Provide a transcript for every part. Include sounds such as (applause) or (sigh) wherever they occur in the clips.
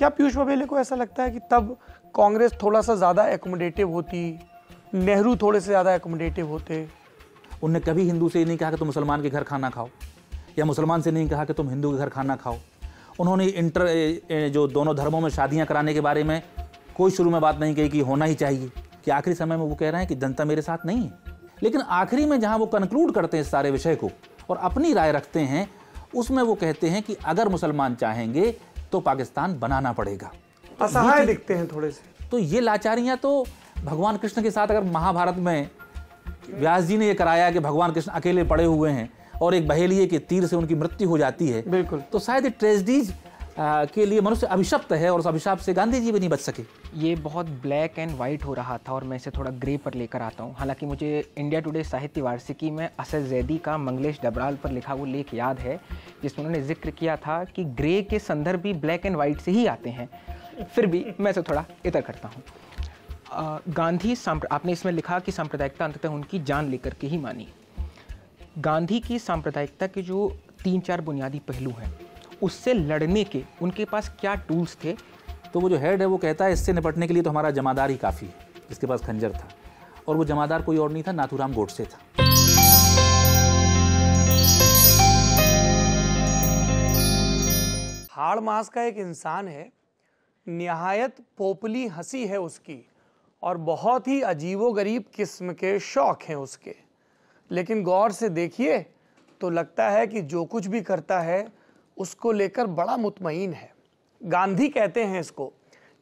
क्या पीयूष बघेले को ऐसा लगता है कि तब कांग्रेस थोड़ा सा ज़्यादा एकोमोडेटिव होती नेहरू थोड़े से ज़्यादा एकोमोडेटिव होते उनने कभी हिंदू से ही नहीं कहा कि तुम मुसलमान के घर खाना खाओ या मुसलमान से नहीं कहा कि तुम हिंदू के घर खाना खाओ उन्होंने इंटर जो दोनों धर्मों में शादियां कराने के बारे में कोई शुरू में बात नहीं कही कि होना ही चाहिए कि आखिरी समय में वो कह रहे हैं कि जनता मेरे साथ नहीं है लेकिन आखिरी में जहाँ वो कंक्लूड करते हैं इस सारे विषय को और अपनी राय रखते हैं उसमें वो कहते हैं कि अगर मुसलमान चाहेंगे तो पाकिस्तान बनाना पड़ेगा तो असहाय दिखते हैं थोड़े से तो ये लाचारियां तो भगवान कृष्ण के साथ अगर महाभारत में व्यास जी ने ये कराया कि भगवान कृष्ण अकेले पड़े हुए हैं और एक बहेलिए के तीर से उनकी मृत्यु हो जाती है बिल्कुल तो शायद ट्रेजडीज के लिए मनुष्य अभिशप्त है और उस अभिशाप से गांधी जी भी नहीं बच सके ये बहुत ब्लैक एंड वाइट हो रहा था और मैं इसे थोड़ा ग्रे पर लेकर आता हूँ हालांकि मुझे इंडिया टुडे साहित्य वार्षिकी में असद जैदी का मंगलेश डबराल पर लिखा वो लेख याद है जिसमें उन्होंने जिक्र किया था कि ग्रे के संदर्भ भी ब्लैक एंड वाइट से ही आते हैं फिर भी मैं इसे थोड़ा इतर करता हूँ गांधी आपने इसमें लिखा कि सांप्रदायिकता अंततः उनकी जान लेकर के ही मानी गांधी की सांप्रदायिकता के जो तीन चार बुनियादी पहलू हैं उससे लड़ने के उनके पास क्या टूल्स थे तो वो जो हेड है वो कहता है इससे निपटने के लिए तो हमारा जमादार ही काफ़ी है जिसके पास खंजर था और वो जमादार कोई और नहीं था नाथूराम गोडसे था हाड़ मास का एक इंसान है नहायत पोपली हंसी है उसकी और बहुत ही अजीबो गरीब किस्म के शौक हैं उसके लेकिन गौर से देखिए तो लगता है कि जो कुछ भी करता है उसको लेकर बड़ा मुतमिन है गांधी कहते हैं इसको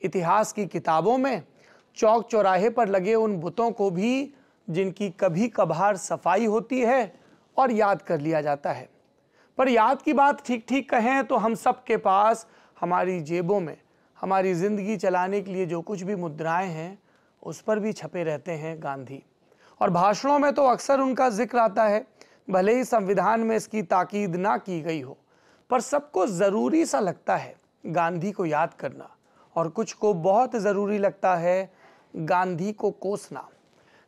इतिहास की किताबों में चौक चौराहे पर लगे उन बुतों को भी जिनकी कभी कभार सफाई होती है और याद कर लिया जाता है पर याद की बात ठीक ठीक कहें तो हम सब के पास हमारी जेबों में हमारी ज़िंदगी चलाने के लिए जो कुछ भी मुद्राएं हैं उस पर भी छपे रहते हैं गांधी और भाषणों में तो अक्सर उनका जिक्र आता है भले ही संविधान में इसकी ताकीद ना की गई हो पर सबको ज़रूरी सा लगता है गांधी को याद करना और कुछ को बहुत ज़रूरी लगता है गांधी को कोसना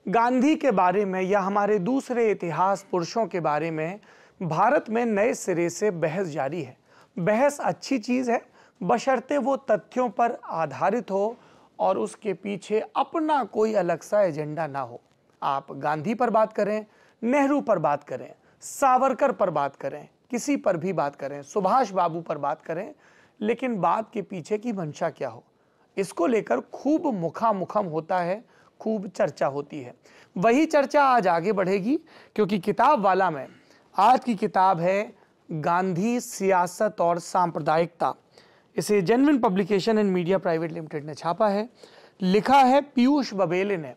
गांधी के बारे में या हमारे दूसरे इतिहास पुरुषों के बारे में भारत में नए सिरे से बहस जारी है बहस अच्छी चीज़ है बशर्ते वो तथ्यों पर आधारित हो और उसके पीछे अपना कोई अलग सा एजेंडा ना हो आप गांधी पर बात करें नेहरू पर बात करें सावरकर पर बात करें किसी पर भी बात करें सुभाष बाबू पर बात करें लेकिन बात के पीछे की मंशा क्या हो इसको लेकर खूब मुखामुखम होता है खूब चर्चा होती है वही चर्चा आज आगे बढ़ेगी क्योंकि किताब वाला में आज की किताब है गांधी सियासत और सांप्रदायिकता इसे Genuine Publication and Media Private Limited ने छापा है लिखा है पीयूष बबेले ने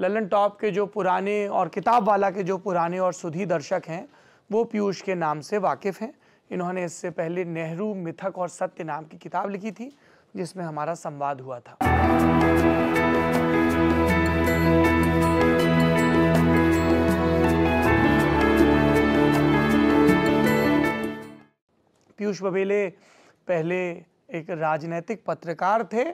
ललन टॉप के जो पुराने और किताब वाला के जो पुराने और सुधी दर्शक हैं वो पीयूष के नाम से वाकिफ़ हैं इन्होंने इससे पहले नेहरू मिथक और सत्य नाम की किताब लिखी थी जिसमें हमारा संवाद हुआ था पीयूष बबेले पहले एक राजनीतिक पत्रकार थे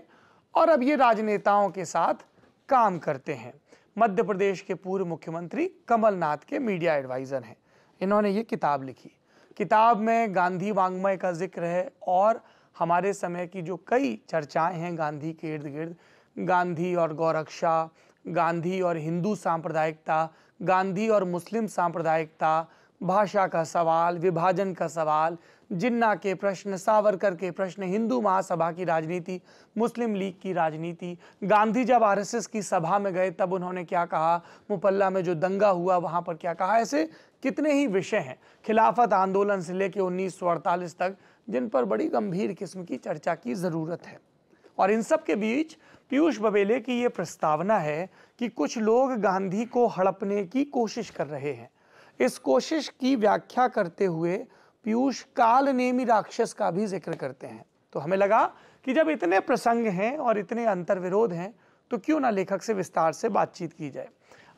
और अब ये राजनेताओं के साथ काम करते हैं मध्य प्रदेश के पूर्व मुख्यमंत्री कमलनाथ के मीडिया एडवाइज़र हैं इन्होंने ये किताब लिखी किताब में गांधी वांग्मय का जिक्र है और हमारे समय की जो कई चर्चाएं हैं गांधी के इर्द गिर्द गांधी और गौरक्षा गांधी और हिंदू सांप्रदायिकता गांधी और मुस्लिम सांप्रदायिकता भाषा का सवाल विभाजन का सवाल जिन्ना के प्रश्न सावरकर के प्रश्न हिंदू महासभा की राजनीति मुस्लिम लीग की राजनीति गांधी जब आरएसएस की सभा में गए तब उन्होंने क्या कहा मुपल्ला में जो दंगा हुआ वहाँ पर क्या कहा ऐसे कितने ही विषय हैं खिलाफत आंदोलन से लेकर उन्नीस तक जिन पर बड़ी गंभीर किस्म की चर्चा की ज़रूरत है और इन सब के बीच पीयूष बबेले की ये प्रस्तावना है कि कुछ लोग गांधी को हड़पने की कोशिश कर रहे हैं इस कोशिश की व्याख्या करते हुए पीयूष काल नेमी राक्षस का भी जिक्र करते हैं तो हमें लगा कि जब इतने प्रसंग हैं और इतने अंतर्विरोध हैं तो क्यों ना लेखक से विस्तार से बातचीत की जाए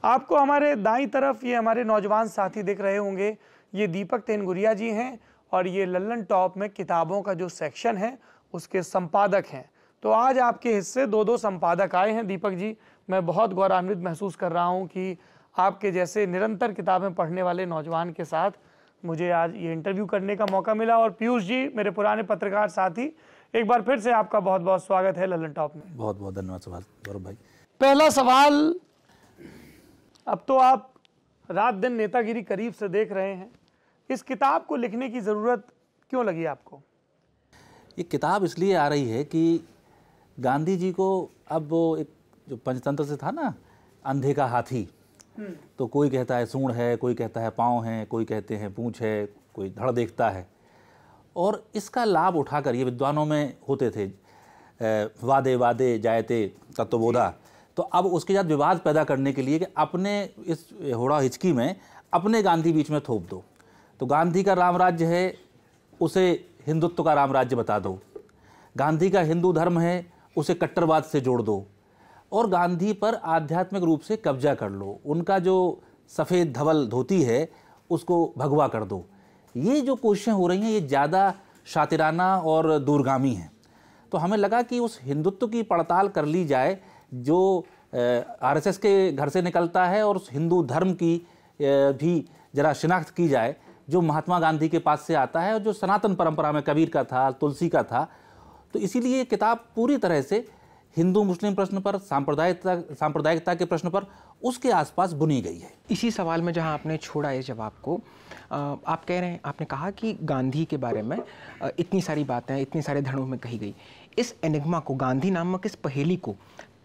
आपको हमारे दाई तरफ ये हमारे नौजवान साथी देख रहे होंगे ये दीपक तेनगुरिया जी हैं और ये लल्लन टॉप में किताबों का जो सेक्शन है उसके संपादक हैं तो आज आपके हिस्से दो दो संपादक आए हैं दीपक जी मैं बहुत गौरवान्वित महसूस कर रहा हूँ कि आपके जैसे निरंतर किताबें पढ़ने वाले नौजवान के साथ मुझे आज ये इंटरव्यू करने का मौका मिला और पीयूष जी मेरे पुराने पत्रकार साथी एक बार फिर से आपका बहुत बहुत स्वागत है ललन टॉप में बहुत बहुत धन्यवाद सवाल गौरव भाई पहला सवाल अब तो आप रात दिन नेतागिरी करीब से देख रहे हैं इस किताब को लिखने की ज़रूरत क्यों लगी आपको ये किताब इसलिए आ रही है कि गांधी जी को अब वो एक जो पंचतंत्र से था ना अंधे का हाथी हम्म। तो कोई कहता है सूढ़ है कोई कहता है पाँव है कोई कहते हैं पूँछ है कोई धड़ देखता है और इसका लाभ उठाकर ये विद्वानों में होते थे वादे वादे जायते तत्वबोधा तो अब उसके साथ विवाद पैदा करने के लिए कि अपने इस होड़ा हिचकी में अपने गांधी बीच में थोप दो तो गांधी का राम राज्य है उसे हिंदुत्व का राम राज्य बता दो गांधी का हिंदू धर्म है उसे कट्टरवाद से जोड़ दो और गांधी पर आध्यात्मिक रूप से कब्जा कर लो उनका जो सफ़ेद धवल धोती है उसको भगवा कर दो ये जो कोशिशें हो रही हैं ये ज़्यादा शातिराना और दूरगामी हैं तो हमें लगा कि उस हिंदुत्व की पड़ताल कर ली जाए जो आरएसएस के घर से निकलता है और हिंदू धर्म की भी जरा शिनाख्त की जाए जो महात्मा गांधी के पास से आता है और जो सनातन परंपरा में कबीर का था तुलसी का था तो इसीलिए किताब पूरी तरह से हिंदू मुस्लिम प्रश्न पर सांप्रदायिकता सांप्रदायिकता के प्रश्न पर उसके आसपास बुनी गई है इसी सवाल में जहां आपने छोड़ा है जवाब को आप कह रहे हैं आपने कहा कि गांधी के बारे में इतनी सारी बातें इतनी सारे धड़ों में कही गई इस एनिग्मा को गांधी नामक इस पहेली को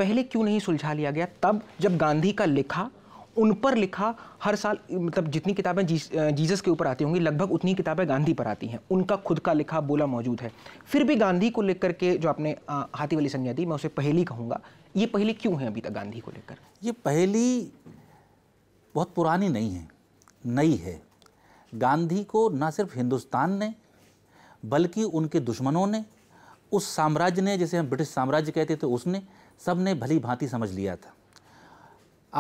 पहले क्यों नहीं सुलझा लिया गया तब जब गांधी का लिखा उन पर लिखा हर साल मतलब जितनी किताबें जीसस के ऊपर आती होंगी लगभग उतनी किताबें गांधी पर आती हैं उनका खुद का लिखा बोला मौजूद है फिर भी गांधी को लेकर के जो आपने हाथी वाली संज्ञा दी मैं उसे पहली कहूँगा ये पहली क्यों है अभी तक गांधी को लेकर ये पहली बहुत पुरानी नहीं है नई है गांधी को ना सिर्फ हिंदुस्तान ने बल्कि उनके दुश्मनों ने उस साम्राज्य ने जैसे हम ब्रिटिश साम्राज्य कहते थे उसने सब ने भली भांति समझ लिया था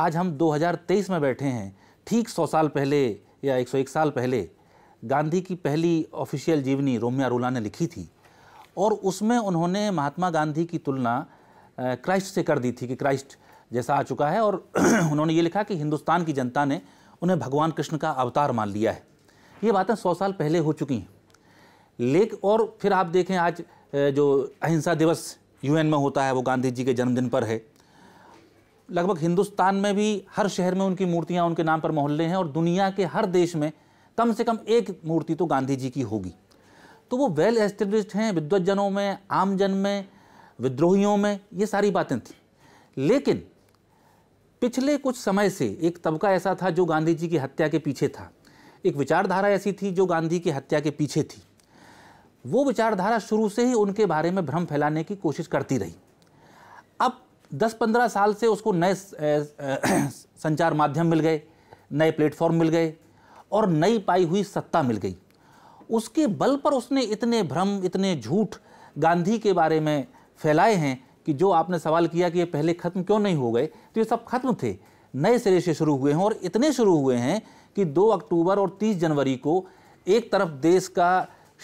आज हम 2023 में बैठे हैं ठीक 100 साल पहले या 101 साल पहले गांधी की पहली ऑफिशियल जीवनी रोमिया रोला ने लिखी थी और उसमें उन्होंने महात्मा गांधी की तुलना क्राइस्ट से कर दी थी कि क्राइस्ट जैसा आ चुका है और (clears throat) उन्होंने ये लिखा कि हिंदुस्तान की जनता ने उन्हें भगवान कृष्ण का अवतार मान लिया है ये बातें सौ साल पहले हो चुकी हैं लेक और फिर आप देखें आज जो अहिंसा दिवस यूएन में होता है वो गांधी जी के जन्मदिन पर है लगभग हिंदुस्तान में भी हर शहर में उनकी मूर्तियाँ उनके नाम पर मोहल्ले हैं और दुनिया के हर देश में कम से कम एक मूर्ति तो गांधी जी की होगी तो वो वेल एस्टेब्लिश हैं विद्वजनों में आमजन में विद्रोहियों में ये सारी बातें थी लेकिन पिछले कुछ समय से एक तबका ऐसा था जो गांधी जी की हत्या के पीछे था एक विचारधारा ऐसी थी जो गांधी की हत्या के पीछे थी वो विचारधारा शुरू से ही उनके बारे में भ्रम फैलाने की कोशिश करती रही अब 10-15 साल से उसको नए (clears throat) संचार माध्यम मिल गए नए प्लेटफॉर्म मिल गए और नई पाई हुई सत्ता मिल गई उसके बल पर उसने इतने भ्रम इतने झूठ गांधी के बारे में फैलाए हैं कि जो आपने सवाल किया कि ये पहले ख़त्म क्यों नहीं हो गए तो ये सब खत्म थे नए सिरे से शुरू हुए हैं और इतने शुरू हुए हैं कि 2 अक्टूबर और 30 जनवरी को एक तरफ देश का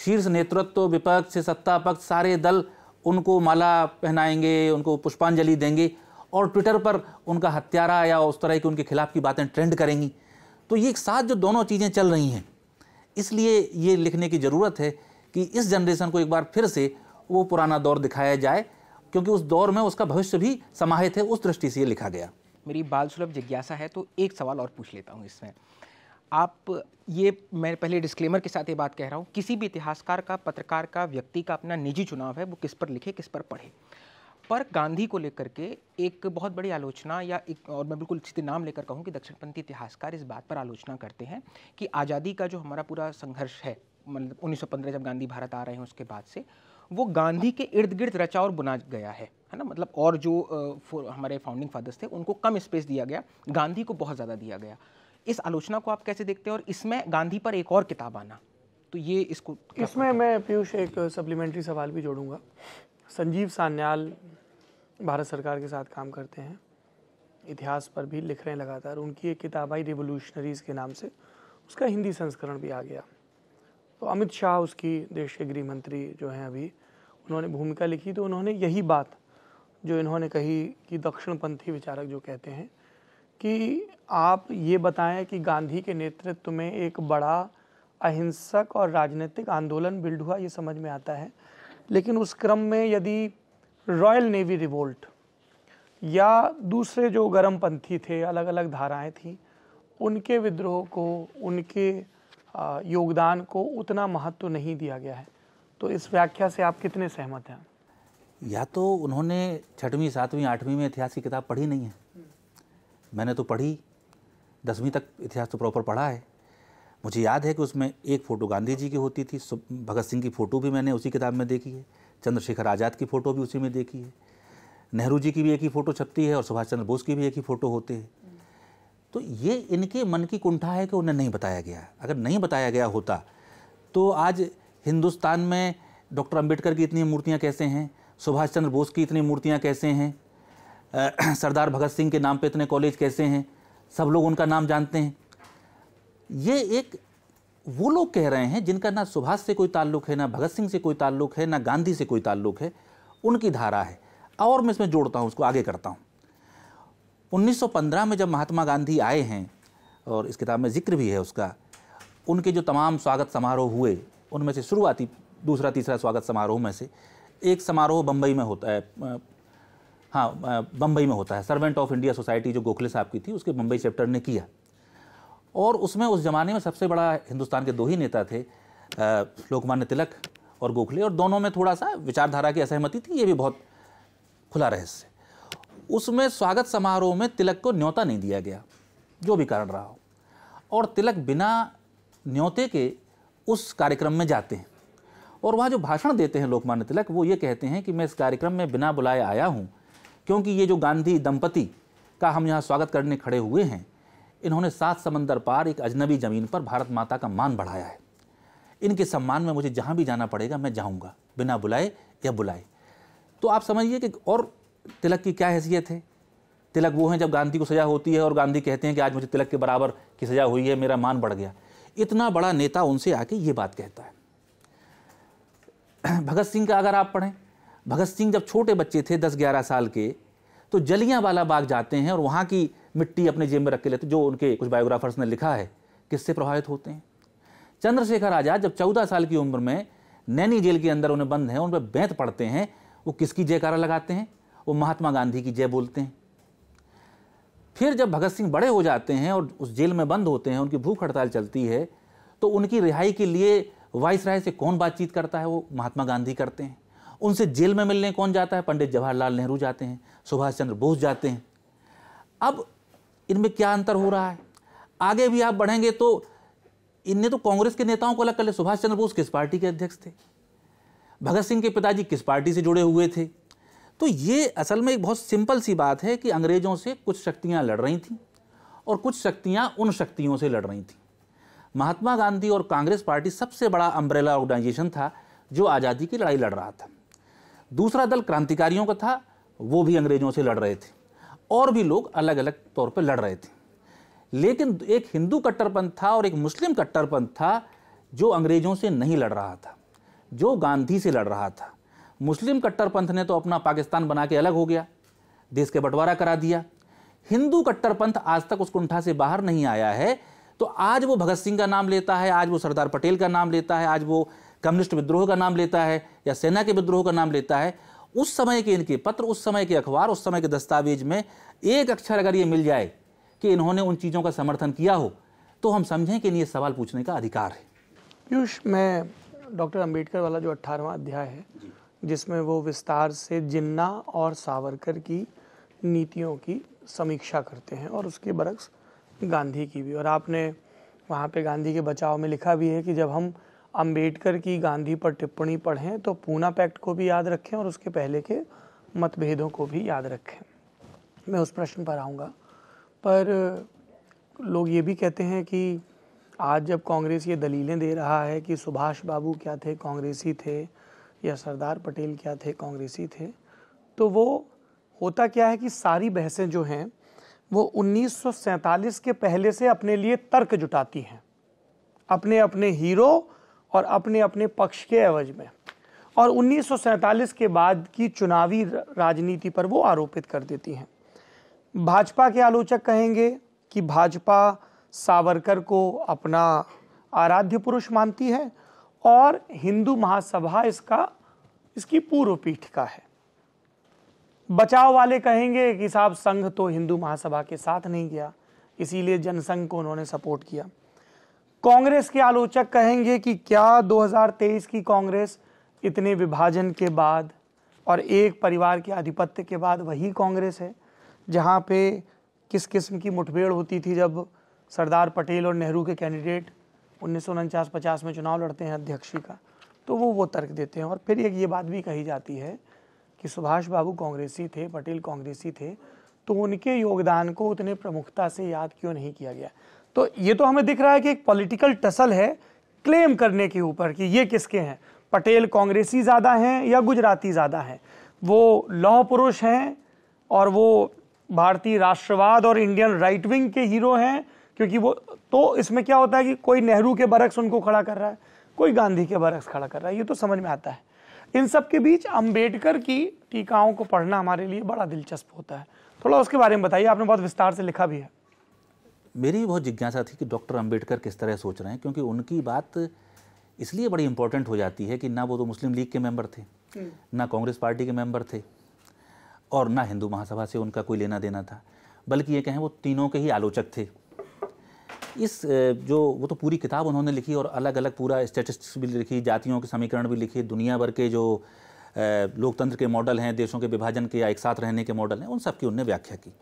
शीर्ष नेतृत्व विपक्ष सत्ता पक्ष सारे दल उनको माला पहनाएंगे उनको पुष्पांजलि देंगे और ट्विटर पर उनका हत्यारा या उस तरह की उनके खिलाफ की बातें ट्रेंड करेंगी तो ये एक साथ जो दोनों चीज़ें चल रही हैं इसलिए ये लिखने की ज़रूरत है कि इस जनरेशन को एक बार फिर से वो पुराना दौर दिखाया जाए क्योंकि उस दौर में उसका भविष्य भी समाहित है उस दृष्टि से ये लिखा गया मेरी बाल सुलभ जिज्ञासा है तो एक सवाल और पूछ लेता हूँ इसमें आप ये मैं पहले डिस्क्लेमर के साथ ये बात कह रहा हूँ किसी भी इतिहासकार का पत्रकार का व्यक्ति का अपना निजी चुनाव है वो किस पर लिखे किस पर पढ़े पर गांधी को लेकर के एक बहुत बड़ी आलोचना या एक और मैं बिल्कुल सीधे नाम लेकर कहूँ कि दक्षिणपंथी इतिहासकार इस बात पर आलोचना करते हैं कि आज़ादी का जो हमारा पूरा संघर्ष है मतलब 1915 जब गांधी भारत आ रहे हैं उसके बाद से वो गांधी के इर्द गिर्द रचा और बुना गया है है ना मतलब और जो हमारे फाउंडिंग फादर्स थे उनको कम स्पेस दिया गया गांधी को बहुत ज़्यादा दिया गया इस आलोचना को आप कैसे देखते हैं और इसमें गांधी पर एक और किताब आना तो ये इसको इसमें मैं पीयूष एक सप्लीमेंट्री सवाल भी जोड़ूंगा संजीव सान्याल भारत सरकार के साथ काम करते हैं इतिहास पर भी लिख रहे हैं लगातार उनकी एक किताब आई रिवोल्यूशनरीज के नाम से उसका हिंदी संस्करण भी आ गया तो अमित शाह उसकी देश के गृह मंत्री जो हैं अभी उन्होंने भूमिका लिखी तो उन्होंने यही बात जो इन्होंने कही कि दक्षिणपंथी विचारक जो कहते हैं कि आप ये बताएं कि गांधी के नेतृत्व में एक बड़ा अहिंसक और राजनीतिक आंदोलन बिल्ड हुआ ये समझ में आता है लेकिन उस क्रम में यदि रॉयल नेवी रिवोल्ट या दूसरे जो गर्मपंथी थे अलग अलग धाराएं थीं उनके विद्रोह को उनके योगदान को उतना महत्व नहीं दिया गया है तो इस व्याख्या से आप कितने सहमत हैं या तो उन्होंने छठवीं सातवीं आठवीं में इतिहास की किताब पढ़ी नहीं है मैंने तो पढ़ी दसवीं तक इतिहास तो प्रॉपर पढ़ा है मुझे याद है कि उसमें एक फ़ोटो गांधी जी की होती थी भगत सिंह की फ़ोटो भी मैंने उसी किताब में देखी है चंद्रशेखर आज़ाद की फ़ोटो भी उसी में देखी है नेहरू जी की भी एक ही फ़ोटो छपती है और सुभाष चंद्र बोस की भी एक ही फ़ोटो होते हैं तो ये इनके मन की कुंठा है कि उन्हें नहीं बताया गया अगर नहीं बताया गया होता तो आज हिंदुस्तान में डॉक्टर अंबेडकर की इतनी मूर्तियाँ कैसे हैं सुभाष चंद्र बोस की इतनी मूर्तियाँ कैसे हैं (clears throat) सरदार भगत सिंह के नाम पे इतने कॉलेज कैसे हैं सब लोग उनका नाम जानते हैं ये एक वो लोग कह रहे हैं जिनका ना सुभाष से कोई ताल्लुक है ना भगत सिंह से कोई ताल्लुक है ना गांधी से कोई ताल्लुक है उनकी धारा है और मैं इसमें जोड़ता हूँ उसको आगे करता हूँ 1915 में जब महात्मा गांधी आए हैं और इस किताब में जिक्र भी है उसका उनके जो तमाम स्वागत समारोह हुए उनमें से शुरुआती दूसरा तीसरा स्वागत समारोह में से एक समारोह बम्बई में होता है हाँ बम्बई में होता है सर्वेंट ऑफ इंडिया सोसाइटी जो गोखले साहब की थी उसके बम्बई चैप्टर ने किया और उसमें उस ज़माने में सबसे बड़ा हिंदुस्तान के दो ही नेता थे लोकमान्य तिलक और गोखले और दोनों में थोड़ा सा विचारधारा की असहमति थी ये भी बहुत खुला रहस्य उसमें स्वागत समारोह में तिलक को न्योता नहीं दिया गया जो भी कारण रहा हो और तिलक बिना न्योते के उस कार्यक्रम में जाते हैं और वहाँ जो भाषण देते हैं लोकमान्य तिलक वो ये कहते हैं कि मैं इस कार्यक्रम में बिना बुलाए आया हूँ क्योंकि ये जो गांधी दंपति का हम यहाँ स्वागत करने खड़े हुए हैं इन्होंने सात समंदर पार एक अजनबी ज़मीन पर भारत माता का मान बढ़ाया है इनके सम्मान में मुझे जहाँ भी जाना पड़ेगा मैं जाऊँगा बिना बुलाए या बुलाए तो आप समझिए कि और तिलक की क्या हैसियत है तिलक वो हैं जब गांधी को सजा होती है और गांधी कहते हैं कि आज मुझे तिलक के बराबर की सजा हुई है मेरा मान बढ़ गया इतना बड़ा नेता उनसे आके ये बात कहता है (clears throat) भगत सिंह का अगर आप पढ़ें भगत सिंह जब छोटे बच्चे थे दस ग्यारह साल के तो जलियाँ वाला बाग जाते हैं और वहाँ की मिट्टी अपने जेब में रख के लेते जो उनके कुछ बायोग्राफर्स ने लिखा है किससे प्रभावित होते हैं चंद्रशेखर आज़ाद जब चौदह साल की उम्र में नैनी जेल के अंदर उन्हें बंद हैं उन पर बैंत पड़ते हैं वो किसकी जयकारा लगाते हैं वो महात्मा गांधी की जय बोलते हैं फिर जब भगत सिंह बड़े हो जाते हैं और उस जेल में बंद होते हैं उनकी भूख हड़ताल चलती है तो उनकी रिहाई के लिए वाइस राय से कौन बातचीत करता है वो महात्मा गांधी करते हैं उनसे जेल में मिलने कौन जाता है पंडित जवाहरलाल नेहरू जाते हैं सुभाष चंद्र बोस जाते हैं अब इनमें क्या अंतर हो रहा है आगे भी आप बढ़ेंगे तो इनने तो कांग्रेस के नेताओं को अलग कर लिया सुभाष चंद्र बोस किस पार्टी के अध्यक्ष थे भगत सिंह के पिताजी किस पार्टी से जुड़े हुए थे तो ये असल में एक बहुत सिंपल सी बात है कि अंग्रेज़ों से कुछ शक्तियाँ लड़ रही थीं और कुछ शक्तियाँ उन शक्तियों से लड़ रही थीं महात्मा गांधी और कांग्रेस पार्टी सबसे बड़ा अम्ब्रेला ऑर्गेनाइजेशन था जो आज़ादी की लड़ाई लड़ रहा था दूसरा दल क्रांतिकारियों का था वो भी अंग्रेजों से लड़ रहे थे और भी लोग अलग अलग तौर पर लड़ रहे थे लेकिन एक हिंदू कट्टरपंथ था और एक मुस्लिम कट्टरपंथ था जो अंग्रेजों से नहीं लड़ रहा था जो गांधी से लड़ रहा था मुस्लिम कट्टरपंथ ने तो अपना पाकिस्तान बना के अलग हो गया देश के बंटवारा करा दिया हिंदू कट्टरपंथ आज तक उस कुंठा से बाहर नहीं आया है तो आज वो भगत सिंह का नाम लेता है आज वो सरदार पटेल का नाम लेता है आज वो कम्युनिस्ट विद्रोह का नाम लेता है या सेना के विद्रोह का नाम लेता है उस समय के इनके पत्र उस समय के अखबार उस समय के दस्तावेज में एक अक्षर अगर ये मिल जाए कि इन्होंने उन चीज़ों का समर्थन किया हो तो हम समझें कि इन्हें सवाल पूछने का अधिकार है पीयूष मैं डॉक्टर अंबेडकर वाला जो अट्ठारहवा अध्याय है जिसमें वो विस्तार से जिन्ना और सावरकर की नीतियों की समीक्षा करते हैं और उसके बरक्स गांधी की भी और आपने वहाँ पे गांधी के बचाव में लिखा भी है कि जब हम अंबेडकर की गांधी पर टिप्पणी पढ़ें तो पूना पैक्ट को भी याद रखें और उसके पहले के मतभेदों को भी याद रखें मैं उस प्रश्न पर आऊँगा पर लोग ये भी कहते हैं कि आज जब कांग्रेस ये दलीलें दे रहा है कि सुभाष बाबू क्या थे कांग्रेसी थे या सरदार पटेल क्या थे कांग्रेसी थे तो वो होता क्या है कि सारी बहसें जो हैं वो उन्नीस के पहले से अपने लिए तर्क जुटाती हैं अपने अपने हीरो और अपने अपने पक्ष के एवज में और 1947 के बाद की चुनावी राजनीति पर वो आरोपित कर देती हैं भाजपा के आलोचक कहेंगे कि भाजपा सावरकर को अपना आराध्य पुरुष मानती है और हिंदू महासभा इसका इसकी पूर्व पीठ का है बचाव वाले कहेंगे कि साहब संघ तो हिंदू महासभा के साथ नहीं गया इसीलिए जनसंघ को उन्होंने सपोर्ट किया कांग्रेस के आलोचक कहेंगे कि क्या 2023 की कांग्रेस इतने विभाजन के बाद और एक परिवार के आधिपत्य के बाद वही कांग्रेस है जहाँ पे किस किस्म की मुठभेड़ होती थी जब सरदार पटेल और नेहरू के कैंडिडेट उन्नीस सौ में चुनाव लड़ते हैं अध्यक्ष का तो वो वो तर्क देते हैं और फिर एक ये बात भी कही जाती है कि सुभाष बाबू कांग्रेसी थे पटेल कांग्रेसी थे तो उनके योगदान को उतने प्रमुखता से याद क्यों नहीं किया गया तो ये तो हमें दिख रहा है कि एक पॉलिटिकल टसल है क्लेम करने के ऊपर कि ये किसके हैं पटेल कांग्रेसी ज़्यादा हैं या गुजराती ज़्यादा हैं वो लौह पुरुष हैं और वो भारतीय राष्ट्रवाद और इंडियन राइट विंग के हीरो हैं क्योंकि वो तो इसमें क्या होता है कि कोई नेहरू के बरक्स उनको खड़ा कर रहा है कोई गांधी के बरक्स खड़ा कर रहा है ये तो समझ में आता है इन सब के बीच अंबेडकर की टीकाओं को पढ़ना हमारे लिए बड़ा दिलचस्प होता है थोड़ा उसके बारे में बताइए आपने बहुत विस्तार से लिखा भी है मेरी बहुत जिज्ञासा थी कि डॉक्टर अंबेडकर किस तरह सोच रहे हैं क्योंकि उनकी बात इसलिए बड़ी इंपॉर्टेंट हो जाती है कि ना वो तो मुस्लिम लीग के मेंबर थे हम्म। ना कांग्रेस पार्टी के मेंबर थे और ना हिंदू महासभा से उनका कोई लेना देना था बल्कि ये कहें वो तीनों के ही आलोचक थे इस जो वो तो पूरी किताब उन्होंने लिखी और अलग अलग पूरा स्टेटिस्टिक्स भी लिखी जातियों के समीकरण भी लिखे दुनिया भर के जो लोकतंत्र के मॉडल हैं देशों के विभाजन के या एक साथ रहने के मॉडल हैं उन सब की उनने व्याख्या की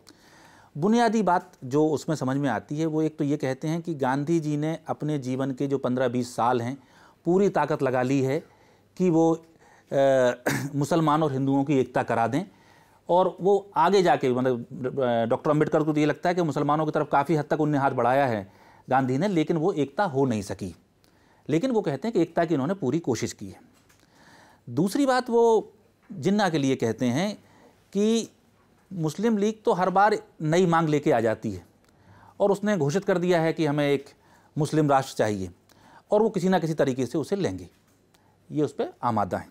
बुनियादी बात जो उसमें समझ में आती है वो एक तो ये कहते हैं कि गांधी जी ने अपने जीवन के जो पंद्रह बीस साल हैं पूरी ताकत लगा ली है कि वो मुसलमान और हिंदुओं की एकता करा दें और वो आगे जाके मतलब डॉक्टर अम्बेडकर को तो ये लगता है कि मुसलमानों की तरफ काफ़ी हद तक उनने हाथ बढ़ाया है गांधी ने लेकिन वो एकता हो नहीं सकी लेकिन वो कहते हैं कि एकता की उन्होंने पूरी कोशिश की है दूसरी बात वो जिन्ना के लिए कहते हैं कि मुस्लिम लीग तो हर बार नई मांग लेके आ जाती है और उसने घोषित कर दिया है कि हमें एक मुस्लिम राष्ट्र चाहिए और वो किसी ना किसी तरीके से उसे लेंगे ये उस पर आमादा हैं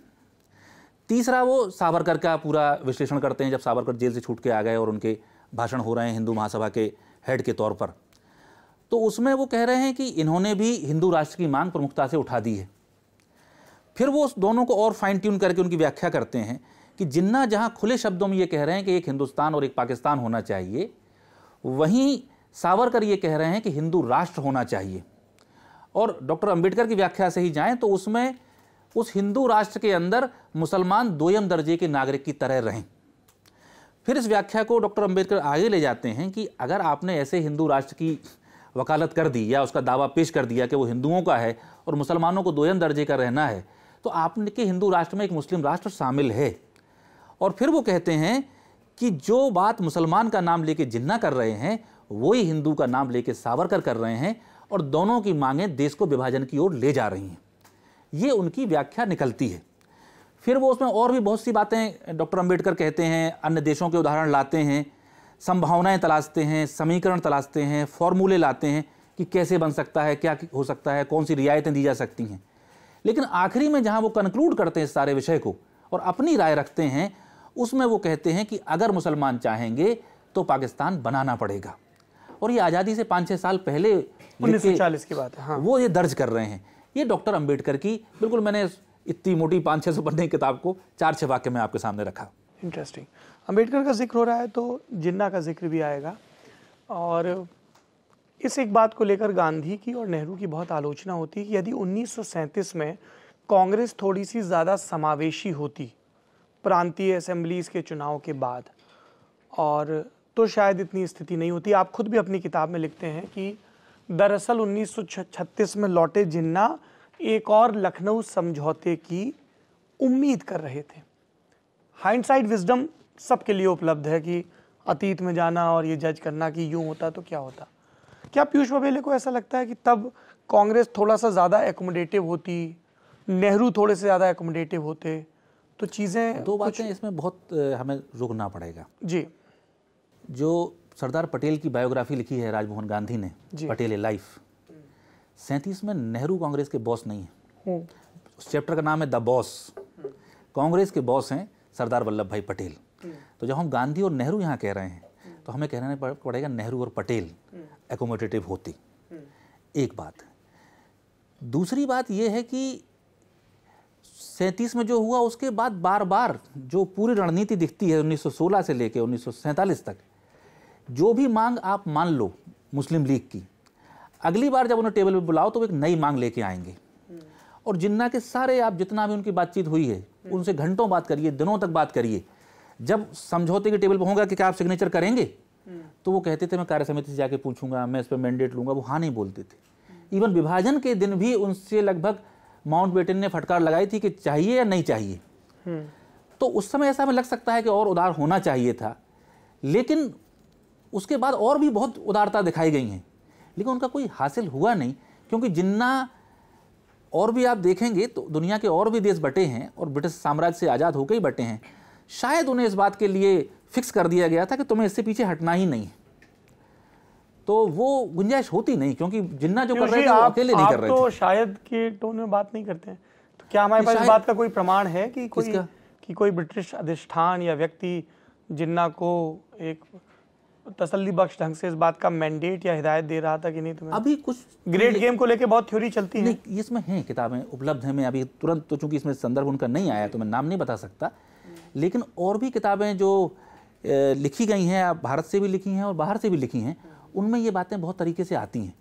तीसरा वो सावरकर का पूरा विश्लेषण करते हैं जब सावरकर जेल से छूट के आ गए और उनके भाषण हो रहे हैं हिंदू महासभा के हेड के तौर पर तो उसमें वो कह रहे हैं कि इन्होंने भी हिंदू राष्ट्र की मांग प्रमुखता से उठा दी है फिर वो उस दोनों को और फाइन ट्यून करके उनकी व्याख्या करते हैं कि जिन्ना जहां खुले शब्दों में ये कह रहे हैं कि एक हिंदुस्तान और एक पाकिस्तान होना चाहिए वहीं सावरकर ये कह रहे हैं कि हिंदू राष्ट्र होना चाहिए और डॉक्टर अंबेडकर की व्याख्या से ही जाएं तो उसमें उस हिंदू राष्ट्र के अंदर मुसलमान दोयम दर्जे के नागरिक की तरह रहें फिर इस व्याख्या को डॉक्टर अंबेडकर आगे ले जाते हैं कि अगर आपने ऐसे हिंदू राष्ट्र की वकालत कर दी या उसका दावा पेश कर दिया कि वो हिंदुओं का है और मुसलमानों को दोयम दर्जे का रहना है तो आपके हिंदू राष्ट्र में एक मुस्लिम राष्ट्र शामिल है और फिर वो कहते हैं कि जो बात मुसलमान का नाम लेके जिन्ना कर रहे हैं वही हिंदू का नाम लेके सावरकर कर रहे हैं और दोनों की मांगें देश को विभाजन की ओर ले जा रही हैं ये उनकी व्याख्या निकलती है फिर वो उसमें और भी बहुत सी बातें डॉक्टर अंबेडकर कहते हैं अन्य देशों के उदाहरण लाते हैं संभावनाएं तलाशते हैं समीकरण तलाशते हैं फॉर्मूले लाते हैं कि कैसे बन सकता है क्या हो सकता है कौन सी रियायतें दी जा सकती हैं लेकिन आखिरी में जहाँ वो कंक्लूड करते हैं इस सारे विषय को और अपनी राय रखते हैं उसमें वो कहते हैं कि अगर मुसलमान चाहेंगे तो पाकिस्तान बनाना पड़ेगा और ये आज़ादी से पाँच छः साल पहले उन्नीस की बात है हाँ। वो ये दर्ज कर रहे हैं ये डॉक्टर अंबेडकर की बिल्कुल मैंने इतनी मोटी पाँच छः सौ पन्ने की किताब को चार छः वाक्य में आपके सामने रखा इंटरेस्टिंग अंबेडकर का जिक्र हो रहा है तो जिन्ना का जिक्र भी आएगा और इस एक बात को लेकर गांधी की और नेहरू की बहुत आलोचना होती है कि यदि उन्नीस में कांग्रेस थोड़ी सी ज़्यादा समावेशी होती प्रांतीय असेंबलीज के चुनाव के बाद और तो शायद इतनी स्थिति नहीं होती आप खुद भी अपनी किताब में लिखते हैं कि दरअसल 1936 में लौटे जिन्ना एक और लखनऊ समझौते की उम्मीद कर रहे थे हाइंडसाइड विजडम सबके लिए उपलब्ध है कि अतीत में जाना और ये जज करना कि यूं होता तो क्या होता क्या पीयूष बघेल को ऐसा लगता है कि तब कांग्रेस थोड़ा सा ज़्यादा एकोमोडेटिव होती नेहरू थोड़े से ज़्यादा एकोमोडेटिव होते तो चीज़ें दो बातें इसमें बहुत हमें रोकना पड़ेगा जी जो सरदार पटेल की बायोग्राफी लिखी है राजमोहन गांधी ने पटेल लाइफ सैंतीस में नेहरू कांग्रेस के बॉस नहीं है हम्म। उस चैप्टर का नाम है द बॉस कांग्रेस के बॉस हैं सरदार वल्लभ भाई पटेल हम्म। तो जब हम गांधी और नेहरू यहाँ कह रहे हैं तो हमें कहना पड़ेगा नेहरू और पटेल एकोमोडेटिव हम्म। होती एक बात दूसरी बात यह है कि सैंतीस में जो हुआ उसके बाद बार बार जो पूरी रणनीति दिखती है 1916 से लेकर उन्नीस तक जो भी मांग आप मान लो मुस्लिम लीग की अगली बार जब उन्हें टेबल पर बुलाओ तो एक नई मांग लेके आएंगे और जिन्ना के सारे आप जितना भी उनकी बातचीत हुई है उनसे घंटों बात करिए दिनों तक बात करिए जब समझौते के टेबल पर होगा कि क्या आप सिग्नेचर करेंगे तो वो कहते थे मैं कार्य समिति से जाके पूछूंगा मैं इस पर मैंडेट लूंगा वो हाँ नहीं बोलते थे इवन विभाजन के दिन भी उनसे लगभग माउंट बेटन ने फटकार लगाई थी कि चाहिए या नहीं चाहिए हम्म। तो उस समय ऐसा हमें लग सकता है कि और उदार होना चाहिए था लेकिन उसके बाद और भी बहुत उदारता दिखाई गई हैं लेकिन उनका कोई हासिल हुआ नहीं क्योंकि जिन्ना और भी आप देखेंगे तो दुनिया के और भी देश बटे हैं और ब्रिटिश साम्राज्य से आज़ाद होकर ही बटे हैं शायद उन्हें इस बात के लिए फिक्स कर दिया गया था कि तुम्हें इससे पीछे हटना ही नहीं है तो वो गुंजाइश होती नहीं क्योंकि जिन्ना जो कर रहे थे अकेले नहीं कर रहे तो शायद के टोन में बात नहीं करते हैं तो क्या हमारे पास इस बात का कोई प्रमाण है कि कोई कि कोई ब्रिटिश अधिष्ठान या व्यक्ति जिन्ना को एक तसल्ली बख्श ढंग से इस बात का मैंडेट या हिदायत दे रहा था कि नहीं तुम्हें अभी कुछ ग्रेट गेम को लेके बहुत थ्योरी चलती है इसमें हैं किताबें उपलब्ध हैं मैं अभी तुरंत तो चूंकि इसमें संदर्भ उनका नहीं आया तो मैं नाम नहीं बता सकता लेकिन और भी किताबें जो लिखी गई हैं भारत से भी लिखी हैं और बाहर से भी लिखी हैं उनमें ये बातें बहुत तरीके से आती हैं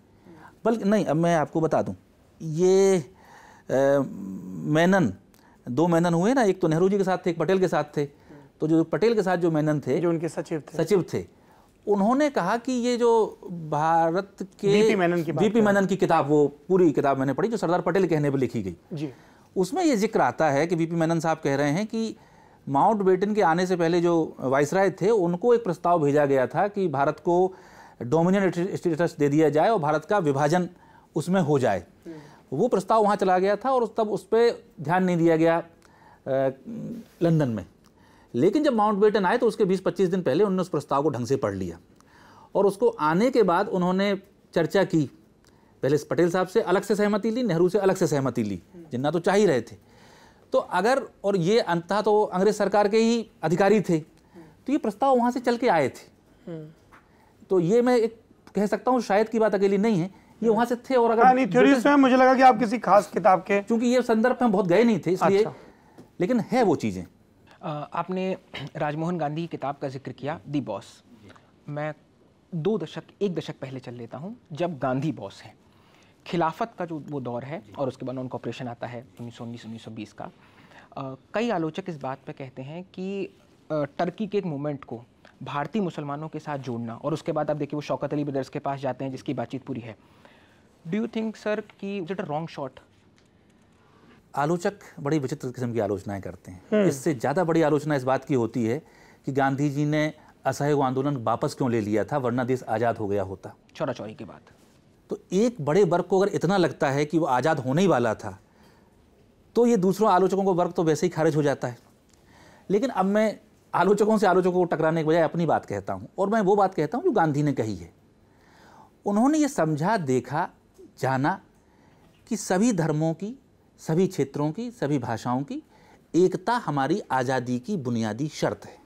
बल्कि नहीं अब मैं आपको बता दूं ये मैनन दो मैनन हुए ना एक तो नेहरू जी के साथ थे एक पटेल के साथ थे तो जो पटेल के साथ जो मैनन थे जो उनके सचिव थे सचिव थे उन्होंने कहा कि ये जो भारत के बीपी मैनन की बीपी मैनन की किताब वो पूरी किताब मैंने पढ़ी जो सरदार पटेल कहने पर लिखी गई जी उसमें ये जिक्र आता है कि बीपी मैनन साहब कह रहे हैं कि माउंट बेटन के आने से पहले जो वाइसराय थे उनको एक प्रस्ताव भेजा गया था कि भारत को डोमिनियन स्टेटस दे दिया जाए और भारत का विभाजन उसमें हो जाए वो प्रस्ताव वहाँ चला गया था और तब उस पर ध्यान नहीं दिया गया लंदन में लेकिन जब माउंट बेटन आए तो उसके 20-25 दिन पहले उन्होंने उस प्रस्ताव को ढंग से पढ़ लिया और उसको आने के बाद उन्होंने चर्चा की पहले पटेल साहब से अलग से सहमति ली नेहरू से अलग से सहमति ली जिन्ना तो चाह ही रहे थे तो अगर और ये अंतः तो अंग्रेज सरकार के ही अधिकारी थे तो ये प्रस्ताव वहाँ से चल के आए थे तो ये मैं एक कह सकता हूँ शायद की बात अकेली नहीं है ये वहां से थे और अगर थ्योरीज हाँ, में मुझे लगा कि आप किसी खास किताब के क्योंकि ये संदर्भ में बहुत गए नहीं थे इसलिए अच्छा। लेकिन है वो चीज़ें आपने राजमोहन गांधी की किताब का जिक्र किया दी बॉस मैं दो दशक एक दशक पहले चल लेता हूँ जब गांधी बॉस हैं खिलाफत का जो वो दौर है और उसके बाद उनका ऑपरेशन आता है उन्नीस सौ उन्नीस उन्नीस सौ बीस का आ, कई आलोचक इस बात पर कहते हैं कि टर्की के एक मूवमेंट को भारतीय मुसलमानों के साथ जोड़ना और उसके बाद आप देखिए वो शौकत अली ब्रदर्स के पास जाते हैं जिसकी बातचीत पूरी है डू यू थिंक सर कि इट अ रॉन्ग शॉट आलोचक बड़ी विचित्र किस्म की आलोचनाएं करते हैं हम्म। इससे ज़्यादा बड़ी आलोचना इस बात की होती है कि गांधी जी ने असहयोग आंदोलन वापस क्यों ले लिया था वरना देश आज़ाद हो गया होता चौरा चौरी के बाद तो एक बड़े वर्ग को अगर इतना लगता है कि वो आज़ाद होने ही वाला था तो ये दूसरों आलोचकों को वर्ग तो वैसे ही खारिज हो जाता है लेकिन अब मैं आलोचकों से आलोचकों को टकराने के बजाय अपनी बात कहता हूँ और मैं वो बात कहता हूँ जो गांधी ने कही है उन्होंने ये समझा देखा जाना कि सभी धर्मों की सभी क्षेत्रों की सभी भाषाओं की एकता हमारी आज़ादी की बुनियादी शर्त है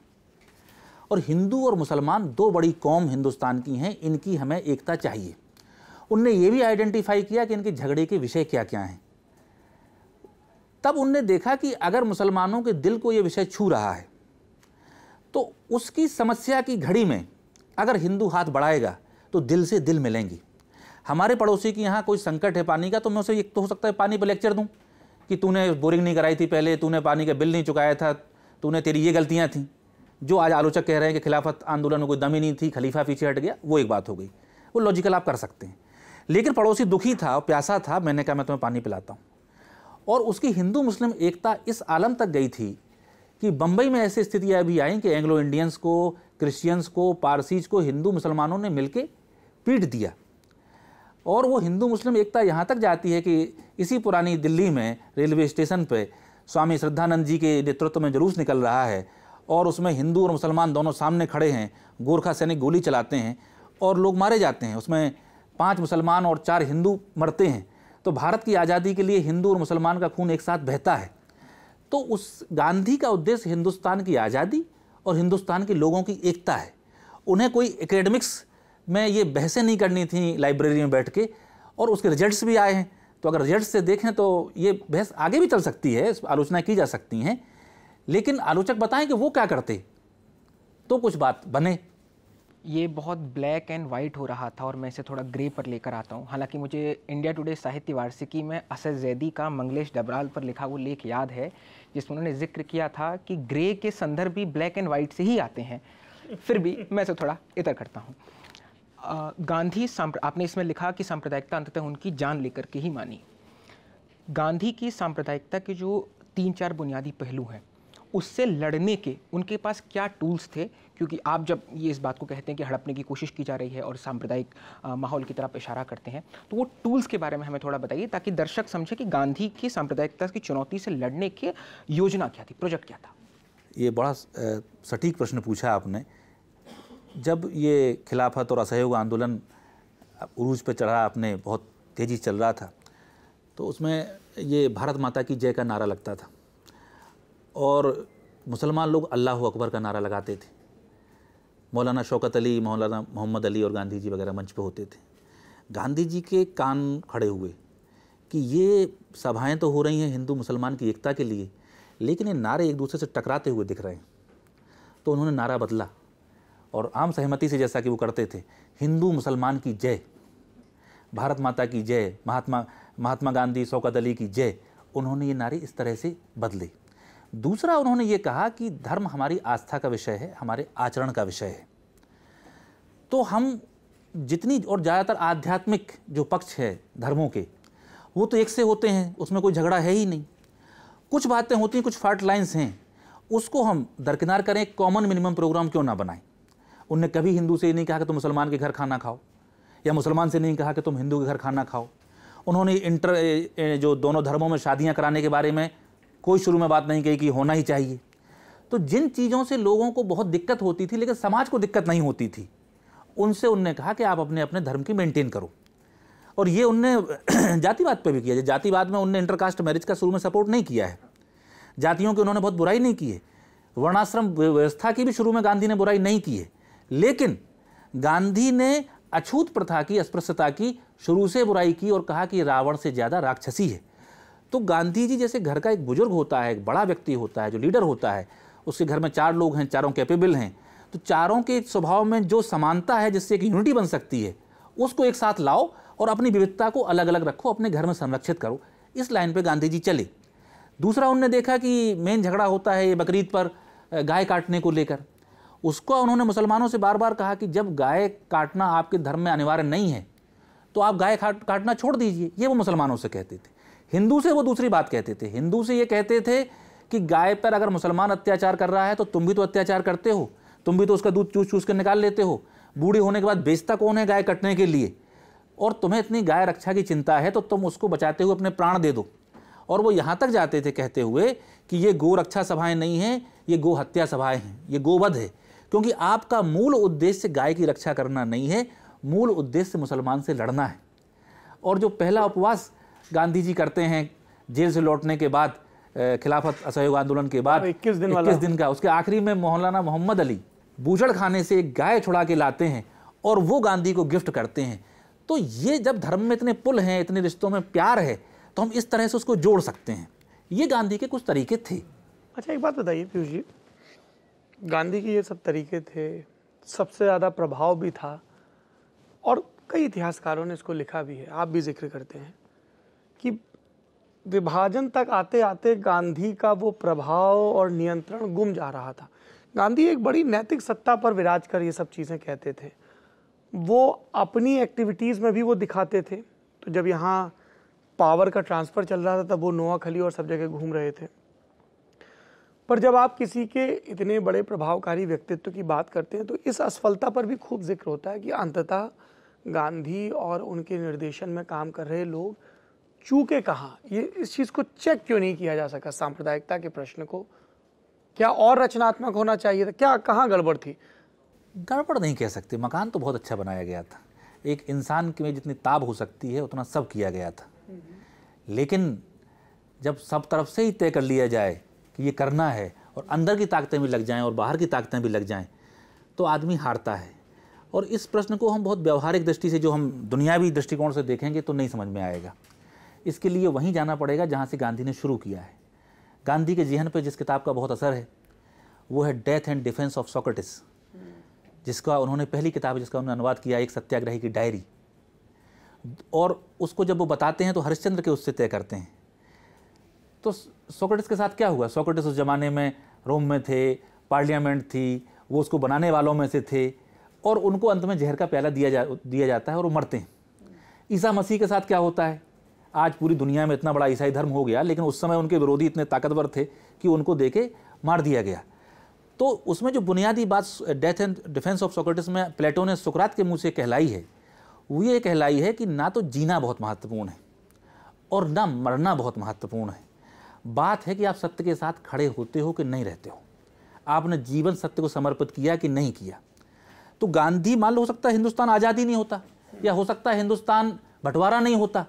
और हिंदू और मुसलमान दो बड़ी कौम हिंदुस्तान की हैं इनकी हमें एकता चाहिए उनने ये भी आइडेंटिफाई किया कि इनके झगड़े के विषय क्या क्या हैं तब उनने देखा कि अगर मुसलमानों के दिल को ये विषय छू रहा है तो उसकी समस्या की घड़ी में अगर हिंदू हाथ बढ़ाएगा तो दिल से दिल मिलेंगी हमारे पड़ोसी की यहाँ कोई संकट है पानी का तो मैं उसे एक तो हो सकता है पानी पर लेक्चर दूँ कि तूने बोरिंग नहीं कराई थी पहले तूने पानी का बिल नहीं चुकाया था तूने तेरी ये गलतियाँ थी जो आज आलोचक कह रहे हैं कि खिलाफत आंदोलन में कोई दमी नहीं थी खलीफा पीछे हट गया वो एक बात हो गई वो लॉजिकल आप कर सकते हैं लेकिन पड़ोसी दुखी था और प्यासा था मैंने कहा मैं तुम्हें पानी पिलाता हूँ और उसकी हिंदू मुस्लिम एकता इस आलम तक गई थी कि बम्बई में ऐसी स्थितियाँ अभी आई कि एंग्लो इंडियंस को क्रिश्चियंस को पारसीज को हिंदू मुसलमानों ने मिलकर पीट दिया और वो हिंदू मुस्लिम एकता यहाँ तक जाती है कि इसी पुरानी दिल्ली में रेलवे स्टेशन पर स्वामी श्रद्धानंद जी के नेतृत्व में जुलूस निकल रहा है और उसमें हिंदू और मुसलमान दोनों सामने खड़े हैं गोरखा सैनिक गोली चलाते हैं और लोग मारे जाते हैं उसमें पांच मुसलमान और चार हिंदू मरते हैं तो भारत की आज़ादी के लिए हिंदू और मुसलमान का खून एक साथ बहता है तो उस गांधी का उद्देश्य हिंदुस्तान की आज़ादी और हिंदुस्तान के लोगों की एकता है उन्हें कोई एकेडमिक्स में ये बहसें नहीं करनी थी लाइब्रेरी में बैठ के और उसके रिजल्ट्स भी आए हैं तो अगर रिजल्ट से देखें तो ये बहस आगे भी चल सकती है इस आलोचना की जा सकती हैं लेकिन आलोचक बताएं कि वो क्या करते तो कुछ बात बने ये बहुत ब्लैक एंड वाइट हो रहा था और मैं इसे थोड़ा ग्रे पर लेकर आता हूँ हालांकि मुझे इंडिया टुडे साहित्य वार्षिकी में असद जैदी का मंगलेश डबराल पर लिखा वो लेख याद है जिसमें उन्होंने जिक्र किया था कि ग्रे के संदर्भ भी ब्लैक एंड वाइट से ही आते हैं फिर भी मैं इसे थोड़ा इतर करता हूँ गांधी आपने इसमें लिखा कि सांप्रदायिकता अंततः उनकी जान लेकर के ही मानी गांधी की सांप्रदायिकता के जो तीन चार बुनियादी पहलू हैं उससे लड़ने के उनके पास क्या टूल्स थे क्योंकि आप जब ये इस बात को कहते हैं कि हड़पने की कोशिश की जा रही है और सांप्रदायिक माहौल की तरफ इशारा करते हैं तो वो टूल्स के बारे में हमें थोड़ा बताइए ताकि दर्शक समझे कि गांधी की सांप्रदायिकता की चुनौती से लड़ने की योजना क्या थी प्रोजेक्ट क्या था ये बड़ा सटीक प्रश्न पूछा आपने जब ये खिलाफत और असहयोग आंदोलन उरूज पर चढ़ा आपने बहुत तेज़ी चल रहा था तो उसमें ये भारत माता की जय का नारा लगता था और मुसलमान लोग अल्लाह अकबर का नारा लगाते थे मौलाना शौकत अली मौलाना मोहम्मद अली और गांधी जी वगैरह मंच पे होते थे गांधी जी के कान खड़े हुए कि ये सभाएं तो हो रही हैं हिंदू मुसलमान की एकता के लिए लेकिन ये नारे एक दूसरे से टकराते हुए दिख रहे हैं तो उन्होंने नारा बदला और आम सहमति से जैसा कि वो करते थे हिंदू मुसलमान की जय भारत माता की जय महात्मा महात्मा गांधी शौकत अली की जय उन्होंने ये नारे इस तरह से बदले दूसरा उन्होंने ये कहा कि धर्म हमारी आस्था का विषय है हमारे आचरण का विषय है तो हम जितनी और ज़्यादातर आध्यात्मिक जो पक्ष है धर्मों के वो तो एक से होते हैं उसमें कोई झगड़ा है ही नहीं कुछ बातें होती हैं कुछ फाल्ट लाइन्स हैं उसको हम दरकिनार करें कॉमन मिनिमम प्रोग्राम क्यों ना बनाएं उनने कभी हिंदू से नहीं कहा कि तुम मुसलमान के घर खाना खाओ या मुसलमान से नहीं कहा कि तुम हिंदू के घर खाना खाओ उन्होंने इंटर जो दोनों धर्मों में शादियां कराने के बारे में कोई शुरू में बात नहीं कही कि होना ही चाहिए तो जिन चीज़ों से लोगों को बहुत दिक्कत होती थी लेकिन समाज को दिक्कत नहीं होती थी उनसे उनने कहा कि आप अपने अपने धर्म की मेंटेन करो और ये उनने (clears throat) जातिवाद पे भी किया जातिवाद में उनने इंटरकास्ट मैरिज का शुरू में सपोर्ट नहीं किया है जातियों की उन्होंने बहुत बुराई नहीं की है वर्णाश्रम व्यवस्था की भी शुरू में गांधी ने बुराई नहीं की है लेकिन गांधी ने अछूत प्रथा की अस्पृश्यता की शुरू से बुराई की और कहा कि रावण से ज़्यादा राक्षसी है तो गांधी जी जैसे घर का एक बुजुर्ग होता है एक बड़ा व्यक्ति होता है जो लीडर होता है उसके घर में चार लोग हैं चारों कैपेबल हैं तो चारों के स्वभाव में जो समानता है जिससे एक यूनिटी बन सकती है उसको एक साथ लाओ और अपनी विविधता को अलग अलग रखो अपने घर में संरक्षित करो इस लाइन पर गांधी जी चले दूसरा उनने देखा कि मेन झगड़ा होता है ये बकरीद पर गाय काटने को लेकर उसको उन्होंने मुसलमानों से बार बार कहा कि जब गाय काटना आपके धर्म में अनिवार्य नहीं है तो आप गाय काटना छोड़ दीजिए ये वो मुसलमानों से कहते थे हिंदू से वो दूसरी बात कहते थे हिंदू से ये कहते थे कि गाय पर अगर मुसलमान अत्याचार कर रहा है तो तुम भी तो अत्याचार करते हो तुम भी तो उसका दूध चूस चूस कर निकाल लेते हो बूढ़ी होने के बाद बेचता कौन है गाय कटने के लिए और तुम्हें इतनी गाय रक्षा की चिंता है तो तुम उसको बचाते हुए अपने प्राण दे दो और वो यहाँ तक जाते थे कहते हुए कि ये गो रक्षा सभाएं नहीं हैं ये गो हत्या सभाएं हैं ये गोवध है क्योंकि आपका मूल उद्देश्य गाय की रक्षा करना नहीं है मूल उद्देश्य मुसलमान से लड़ना है और जो पहला उपवास गांधी जी करते हैं जेल से लौटने के बाद खिलाफत असहयोग आंदोलन के बाद इक्कीस दिन इक्कीस दिन का उसके आखिरी में मौलाना मोहम्मद अली बूझड़ खाने से एक गाय छुड़ा के लाते हैं और वो गांधी को गिफ्ट करते हैं तो ये जब धर्म में इतने पुल हैं इतने रिश्तों में प्यार है तो हम इस तरह से उसको जोड़ सकते हैं ये गांधी के कुछ तरीके थे अच्छा एक बात बताइए पीयूष जी गांधी के ये सब तरीके थे सबसे ज़्यादा प्रभाव भी था और कई इतिहासकारों ने इसको लिखा भी है आप भी जिक्र करते हैं विभाजन तक आते आते गांधी का वो प्रभाव और नियंत्रण गुम जा रहा था गांधी एक बड़ी नैतिक सत्ता पर विराज कर ये सब चीज़ें कहते थे वो अपनी एक्टिविटीज़ में भी वो दिखाते थे तो जब यहाँ पावर का ट्रांसफ़र चल रहा था तब वो नोआखली और सब जगह घूम रहे थे पर जब आप किसी के इतने बड़े प्रभावकारी व्यक्तित्व की बात करते हैं तो इस असफलता पर भी खूब जिक्र होता है कि अंततः गांधी और उनके निर्देशन में काम कर रहे लोग चूके कहाँ ये इस चीज़ को चेक क्यों नहीं किया जा सका सांप्रदायिकता के प्रश्न को क्या और रचनात्मक होना चाहिए था क्या कहाँ गड़बड़ थी गड़बड़ नहीं कह सकते मकान तो बहुत अच्छा बनाया गया था एक इंसान के में जितनी ताब हो सकती है उतना सब किया गया था हम्म। लेकिन जब सब तरफ से ही तय कर लिया जाए कि ये करना है और अंदर की ताकतें भी लग जाएं और बाहर की ताकतें भी लग जाएं तो आदमी हारता है और इस प्रश्न को हम बहुत व्यवहारिक दृष्टि से जो हम दुनियावी दृष्टिकोण से देखेंगे तो नहीं समझ में आएगा इसके लिए वहीं जाना पड़ेगा जहाँ से गांधी ने शुरू किया है गांधी के जीवन पर जिस किताब का बहुत असर है वो है Death and Defence of Socrates जिसका उन्होंने पहली किताब जिसका उन्होंने अनुवाद किया एक सत्याग्रही की डायरी और उसको जब वो बताते हैं तो हरिश्चंद्र के उससे तय करते हैं तो सोक्रेटिस के साथ क्या हुआ सोक्रेटिस उस ज़माने में रोम में थे पार्लियामेंट थी वो उसको बनाने वालों में से थे और उनको अंत में जहर का प्याला दिया जा दिया जाता है और वो मरते हैं ईसा मसीह के साथ क्या होता है आज पूरी दुनिया में इतना बड़ा ईसाई धर्म हो गया लेकिन उस समय उनके विरोधी इतने ताकतवर थे कि उनको दे के मार दिया गया तो उसमें जो बुनियादी बात Death and Defence of Socrates में प्लेटो ने सुकरात के मुंह से कहलाई है वो ये कहलाई है कि ना तो जीना बहुत महत्वपूर्ण है और ना मरना बहुत महत्वपूर्ण है बात है कि आप सत्य के साथ खड़े होते हो कि नहीं रहते हो आपने जीवन सत्य को समर्पित किया कि नहीं किया तो गांधी मान लो हो सकता है हिंदुस्तान आज़ादी नहीं होता या हो सकता है हिंदुस्तान बंटवारा नहीं होता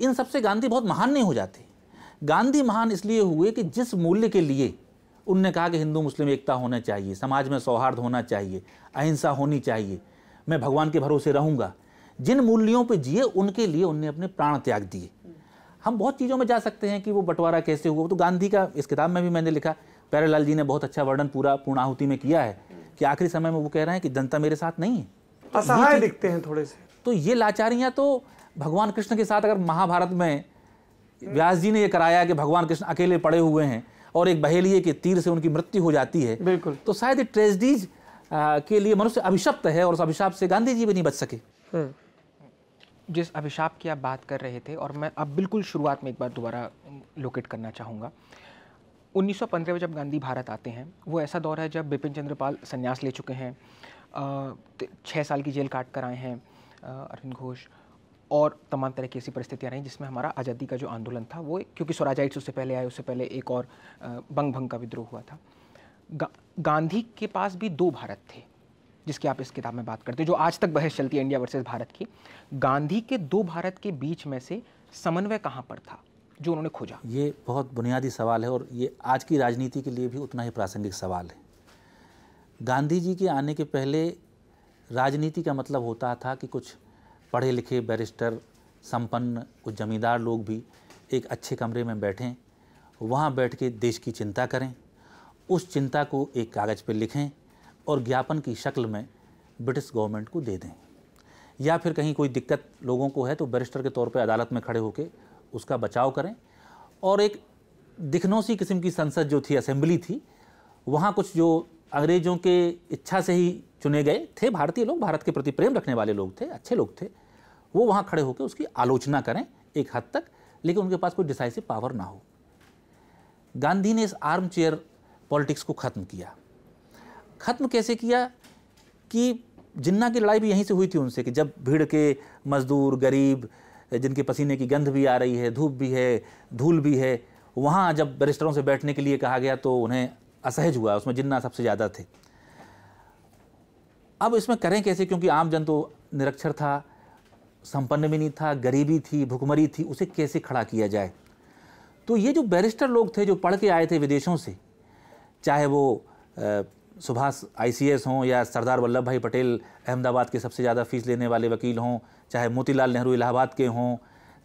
इन सबसे गांधी बहुत महान नहीं हो जाते गांधी महान इसलिए हुए कि जिस मूल्य के लिए उनने कहा कि हिंदू मुस्लिम एकता होना चाहिए समाज में सौहार्द होना चाहिए अहिंसा होनी चाहिए मैं भगवान के भरोसे रहूँगा जिन मूल्यों पर जिए उनके लिए उनने अपने प्राण त्याग दिए हम बहुत चीज़ों में जा सकते हैं कि वो बंटवारा कैसे हुआ तो गांधी का इस किताब में भी मैंने लिखा प्यारेलाल जी ने बहुत अच्छा वर्णन पूरा पूर्णाहुति में किया है कि आखिरी समय में वो कह रहे हैं कि जनता मेरे साथ नहीं है असहाय दिखते हैं थोड़े से तो ये लाचारियां तो भगवान कृष्ण के साथ अगर महाभारत में व्यास जी ने यह कराया कि भगवान कृष्ण अकेले पड़े हुए हैं और एक बहेलिए के तीर से उनकी मृत्यु हो जाती है बिल्कुल तो शायद ट्रेजडीज के लिए मनुष्य अभिशप्त है और उस अभिशाप से गांधी जी भी नहीं बच सके हम्म। जिस अभिशाप की आप बात कर रहे थे और मैं अब बिल्कुल शुरुआत में एक बार दोबारा लोकेट करना चाहूँगा 1915 में जब गांधी भारत आते हैं वो ऐसा दौर है जब बिपिन चंद्रपाल संन्यास ले चुके हैं छः साल की जेल काट कर आए हैं अरविंद घोष और तमाम तरह की ऐसी परिस्थितियाँ रहीं जिसमें हमारा आज़ादी का जो आंदोलन था वो क्योंकि स्वराजाइट्स उससे पहले आए उससे पहले एक और बंग भंग का विद्रोह हुआ था गा, गांधी के पास भी दो भारत थे जिसकी आप इस किताब में बात करते हैं जो आज तक बहस चलती है इंडिया वर्सेज भारत की गांधी के दो भारत के बीच में से समन्वय कहाँ पर था जो उन्होंने खोजा ये बहुत बुनियादी सवाल है और ये आज की राजनीति के लिए भी उतना ही प्रासंगिक सवाल है गांधी जी के आने के पहले राजनीति का मतलब होता था कि कुछ पढ़े लिखे बैरिस्टर संपन्न कुछ ज़मींदार लोग भी एक अच्छे कमरे में बैठें वहाँ बैठ के देश की चिंता करें उस चिंता को एक कागज़ पर लिखें और ज्ञापन की शक्ल में ब्रिटिश गवर्नमेंट को दे दें या फिर कहीं कोई दिक्कत लोगों को है तो बैरिस्टर के तौर पर अदालत में खड़े होकर उसका बचाव करें और एक दिखनौसी किस्म की संसद जो थी असेंबली थी वहाँ कुछ जो अंग्रेज़ों के इच्छा से ही चुने गए थे भारतीय लोग भारत के प्रति प्रेम रखने वाले लोग थे अच्छे लोग थे वो वहाँ खड़े होकर उसकी आलोचना करें एक हद तक लेकिन उनके पास कोई डिसाइसिव पावर ना हो गांधी ने इस आर्म चेयर पॉलिटिक्स को ख़त्म किया ख़त्म कैसे किया कि जिन्ना की लड़ाई भी यहीं से हुई थी उनसे कि जब भीड़ के मज़दूर गरीब जिनके पसीने की गंध भी आ रही है धूप भी है धूल भी है वहाँ जब बैरिस्टरों से बैठने के लिए कहा गया तो उन्हें असहज हुआ उसमें जिन्ना सबसे ज़्यादा थे अब इसमें करें कैसे क्योंकि आम जन तो निरक्षर था संपन्न भी नहीं था गरीबी थी भुखमरी थी उसे कैसे खड़ा किया जाए तो ये जो बैरिस्टर लोग थे जो पढ़ के आए थे विदेशों से चाहे वो सुभाष आईसीएस हों या सरदार वल्लभ भाई पटेल अहमदाबाद के सबसे ज़्यादा फीस लेने वाले वकील हों चाहे मोतीलाल नेहरू इलाहाबाद के हों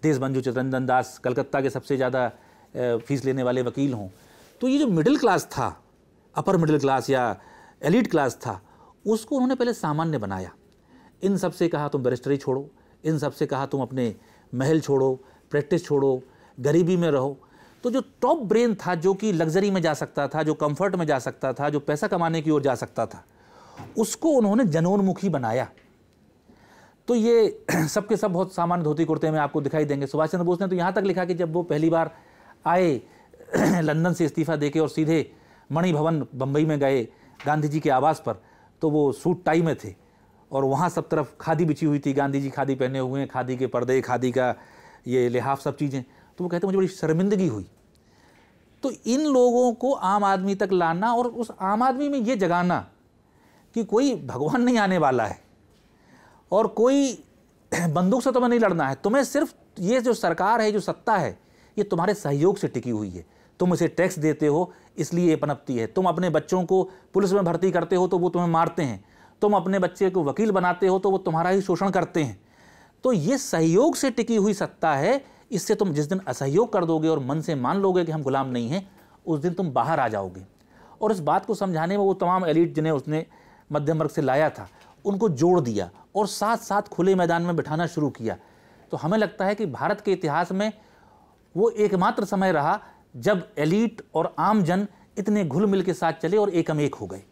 देशबंधु चित्रंजन दास कलकत्ता के सबसे ज़्यादा फीस लेने वाले वकील हों तो ये जो मिडिल क्लास था अपर मिडिल क्लास या एलिट क्लास था उसको उन्होंने पहले सामान्य बनाया इन सब से कहा तुम बैरिस्टरी छोड़ो इन सब से कहा तुम अपने महल छोड़ो प्रैक्टिस छोड़ो गरीबी में रहो तो जो टॉप ब्रेन था जो कि लग्जरी में जा सकता था जो कंफर्ट में जा सकता था जो पैसा कमाने की ओर जा सकता था उसको उन्होंने जनोन्मुखी बनाया तो ये (clears throat) सबके सब बहुत सामान्य धोती कुर्ते में आपको दिखाई देंगे सुभाष चंद्र बोस ने तो यहाँ तक लिखा कि जब वो पहली बार आए (clears throat) लंदन से इस्तीफा देके और सीधे मणि भवन बम्बई में गए गांधी जी के आवास पर तो वो सूट टाई में थे और वहाँ सब तरफ खादी बिछी हुई थी गांधी जी खादी पहने हुए हैं खादी के पर्दे खादी का ये लिहाफ सब चीज़ें तो वो कहते मुझे बड़ी शर्मिंदगी हुई तो इन लोगों को आम आदमी तक लाना और उस आम आदमी में ये जगाना कि कोई भगवान नहीं आने वाला है और कोई बंदूक से तुम्हें नहीं लड़ना है तुम्हें सिर्फ ये जो सरकार है जो सत्ता है ये तुम्हारे सहयोग से टिकी हुई है तुम इसे टैक्स देते हो इसलिए ये पनपती है तुम अपने बच्चों को पुलिस में भर्ती करते हो तो वो तुम्हें मारते हैं तुम अपने बच्चे को वकील बनाते हो तो वो तुम्हारा ही शोषण करते हैं तो ये सहयोग से टिकी हुई सत्ता है इससे तुम जिस दिन असहयोग कर दोगे और मन से मान लोगे कि हम गुलाम नहीं हैं उस दिन तुम बाहर आ जाओगे और इस बात को समझाने में वो तमाम एलिट जिन्हें उसने मध्यम वर्ग से लाया था उनको जोड़ दिया और साथ साथ खुले मैदान में बिठाना शुरू किया तो हमें लगता है कि भारत के इतिहास में वो एकमात्र समय रहा जब एलिट और आम जन इतने घुल मिल के साथ चले और एकम एक हो गए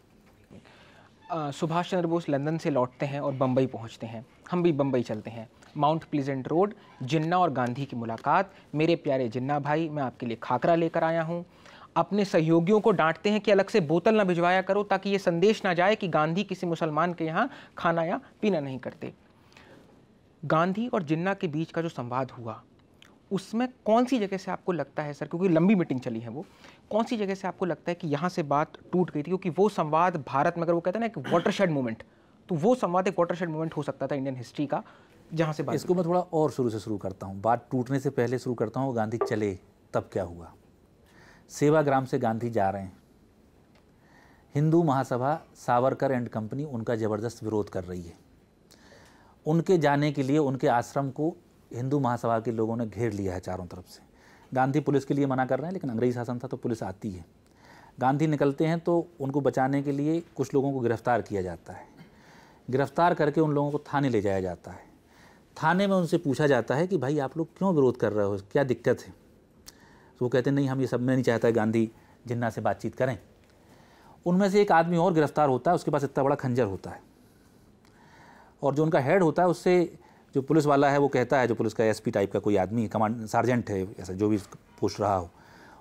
सुभाष चंद्र बोस लंदन से लौटते हैं और बम्बई पहुंचते हैं हम भी बम्बई चलते हैं माउंट प्लीजेंट रोड जिन्ना और गांधी की मुलाकात मेरे प्यारे जिन्ना भाई मैं आपके लिए खाकरा लेकर आया हूँ अपने सहयोगियों को डांटते हैं कि अलग से बोतल ना भिजवाया करो ताकि ये संदेश ना जाए कि गांधी किसी मुसलमान के यहाँ खाना या पीना नहीं करते गांधी और जिन्ना के बीच का जो संवाद हुआ उसमें कौन सी जगह से आपको लगता है सर क्योंकि लंबी मीटिंग चली है वो कौन सी जगह से आपको लगता है कि यहाँ से बात टूट गई थी क्योंकि वो संवाद भारत में अगर वो कहते हैं ना एक वाटरशेड मोमेंट तो वो संवाद एक वाटरशेड मोमेंट हो सकता था इंडियन हिस्ट्री का जहाँ से बात इसको मैं थोड़ा और शुरू से शुरू करता हूँ बात टूटने से पहले शुरू करता हूँ गांधी चले तब क्या हुआ सेवाग्राम से गांधी जा रहे हैं हिंदू महासभा सावरकर एंड कंपनी उनका ज़बरदस्त विरोध कर रही है उनके जाने के लिए उनके आश्रम को हिंदू महासभा के लोगों ने घेर लिया है चारों तरफ से गांधी पुलिस के लिए मना कर रहे हैं लेकिन अंग्रेजी शासन था तो पुलिस आती है गांधी निकलते हैं तो उनको बचाने के लिए कुछ लोगों को गिरफ्तार किया जाता है गिरफ्तार करके उन लोगों को थाने ले जाया जाता है थाने में उनसे पूछा जाता है कि भाई आप लोग क्यों विरोध कर रहे हो क्या दिक्कत है तो वो कहते नहीं हम ये सब में नहीं चाहता गांधी जिन्ना से बातचीत करें उनमें से एक आदमी और गिरफ्तार होता है उसके पास इतना बड़ा खंजर होता है और जो उनका हेड होता है उससे जो पुलिस वाला है वो कहता है जो पुलिस का एसपी टाइप का कोई आदमी कमांड सार्जेंट है ऐसा जो भी पूछ रहा हो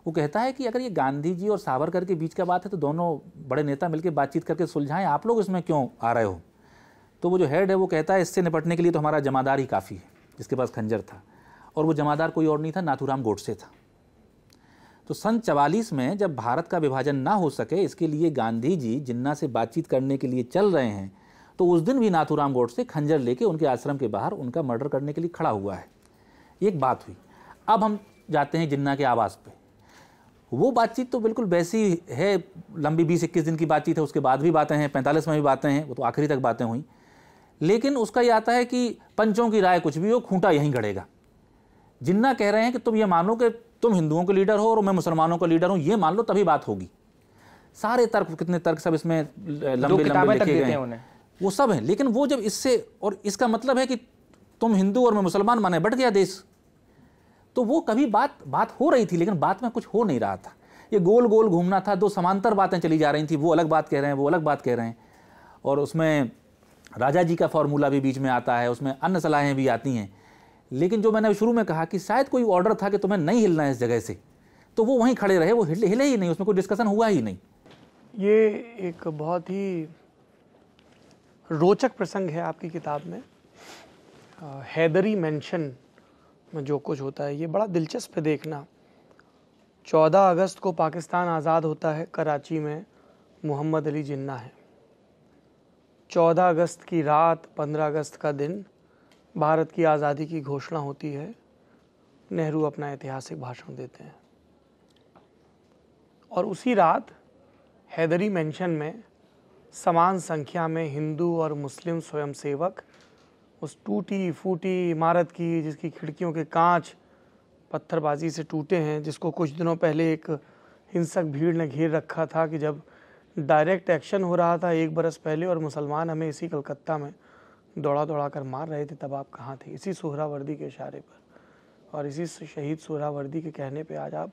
वो कहता है कि अगर ये गांधी जी और सावरकर के बीच का बात है तो दोनों बड़े नेता मिलकर बातचीत करके सुलझाएं आप लोग इसमें क्यों आ रहे हो तो वो जो हेड है वो कहता है इससे निपटने के लिए तो हमारा जमादार ही काफ़ी है जिसके पास खंजर था और वो जमादार कोई और नहीं था नाथूराम गोडसे था तो सन चवालीस में जब भारत का विभाजन ना हो सके इसके लिए गांधी जी जिन्ना से बातचीत करने के लिए चल रहे हैं तो उस दिन भी नाथूराम गोडसे खंजर लेके उनके आश्रम के बाहर उनका मर्डर करने के लिए खड़ा हुआ है एक बात हुई अब हम जाते हैं जिन्ना के आवास पे वो बातचीत तो बिल्कुल वैसी है लंबी बीस इक्कीस दिन की बातचीत है उसके बाद भी बातें हैं पैंतालीस में भी बातें हैं वो तो आखिरी तक बातें हुई लेकिन उसका यह आता है कि पंचों की राय कुछ भी हो खूंटा यहीं घड़ेगा जिन्ना कह रहे हैं कि तुम ये मानो कि तुम हिंदुओं के लीडर हो और मैं मुसलमानों का लीडर हूँ ये मान लो तभी बात होगी सारे तर्क कितने तर्क सब इसमें लंबे लंबे लिखे गए हैं वो सब हैं लेकिन वो जब इससे और इसका मतलब है कि तुम हिंदू और मैं मुसलमान माने बट गया देश तो वो कभी बात बात हो रही थी लेकिन बात में कुछ हो नहीं रहा था ये गोल गोल घूमना था दो समांतर बातें चली जा रही थी वो अलग बात कह रहे हैं वो अलग बात कह रहे हैं और उसमें राजा जी का फॉर्मूला भी बीच में आता है उसमें अन्य सलाहें भी आती हैं लेकिन जो मैंने शुरू में कहा कि शायद कोई ऑर्डर था कि तुम्हें नहीं हिलना है इस जगह से तो वो वहीं खड़े रहे वो हिले हिले ही नहीं उसमें कोई डिस्कशन हुआ ही नहीं ये एक बहुत ही रोचक प्रसंग है आपकी किताब में हैदरी मेंशन में जो कुछ होता है ये बड़ा दिलचस्प है देखना 14 अगस्त को पाकिस्तान आज़ाद होता है कराची में मोहम्मद अली जिन्ना है 14 अगस्त की रात 15 अगस्त का दिन भारत की आज़ादी की घोषणा होती है नेहरू अपना ऐतिहासिक भाषण देते हैं और उसी रात हैदरी मेंशन में समान संख्या में हिंदू और मुस्लिम स्वयंसेवक उस टूटी फूटी इमारत की जिसकी खिड़कियों के कांच पत्थरबाजी से टूटे हैं जिसको कुछ दिनों पहले एक हिंसक भीड़ ने घेर रखा था कि जब डायरेक्ट एक्शन हो रहा था एक बरस पहले और मुसलमान हमें इसी कलकत्ता में दौड़ा दौड़ा कर मार रहे थे तब आप कहाँ थे इसी सोहरावर्दी के इशारे पर और इसी शहीद सोहरावर्दी के कहने पर आज आप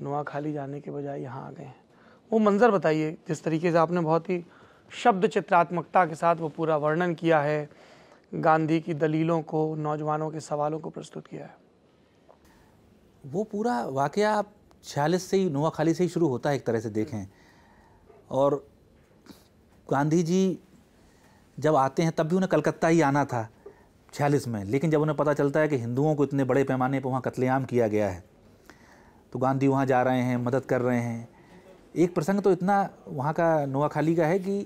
नुआखाली जाने के बजाय यहाँ आ गए हैं वो मंज़र बताइए जिस तरीके से आपने बहुत ही शब्द चित्रात्मकता के साथ वो पूरा वर्णन किया है गांधी की दलीलों को नौजवानों के सवालों को प्रस्तुत किया है वो पूरा वाक़ आप छियालीस से ही नोआखाली से ही शुरू होता है एक तरह से देखें और गांधी जी जब आते हैं तब भी उन्हें कलकत्ता ही आना था छियालीस में लेकिन जब उन्हें पता चलता है कि हिंदुओं को इतने बड़े पैमाने पर वहाँ कत्लेआम किया गया है तो गांधी वहाँ जा रहे हैं मदद कर रहे हैं एक प्रसंग तो इतना वहाँ का नोआखाली का है कि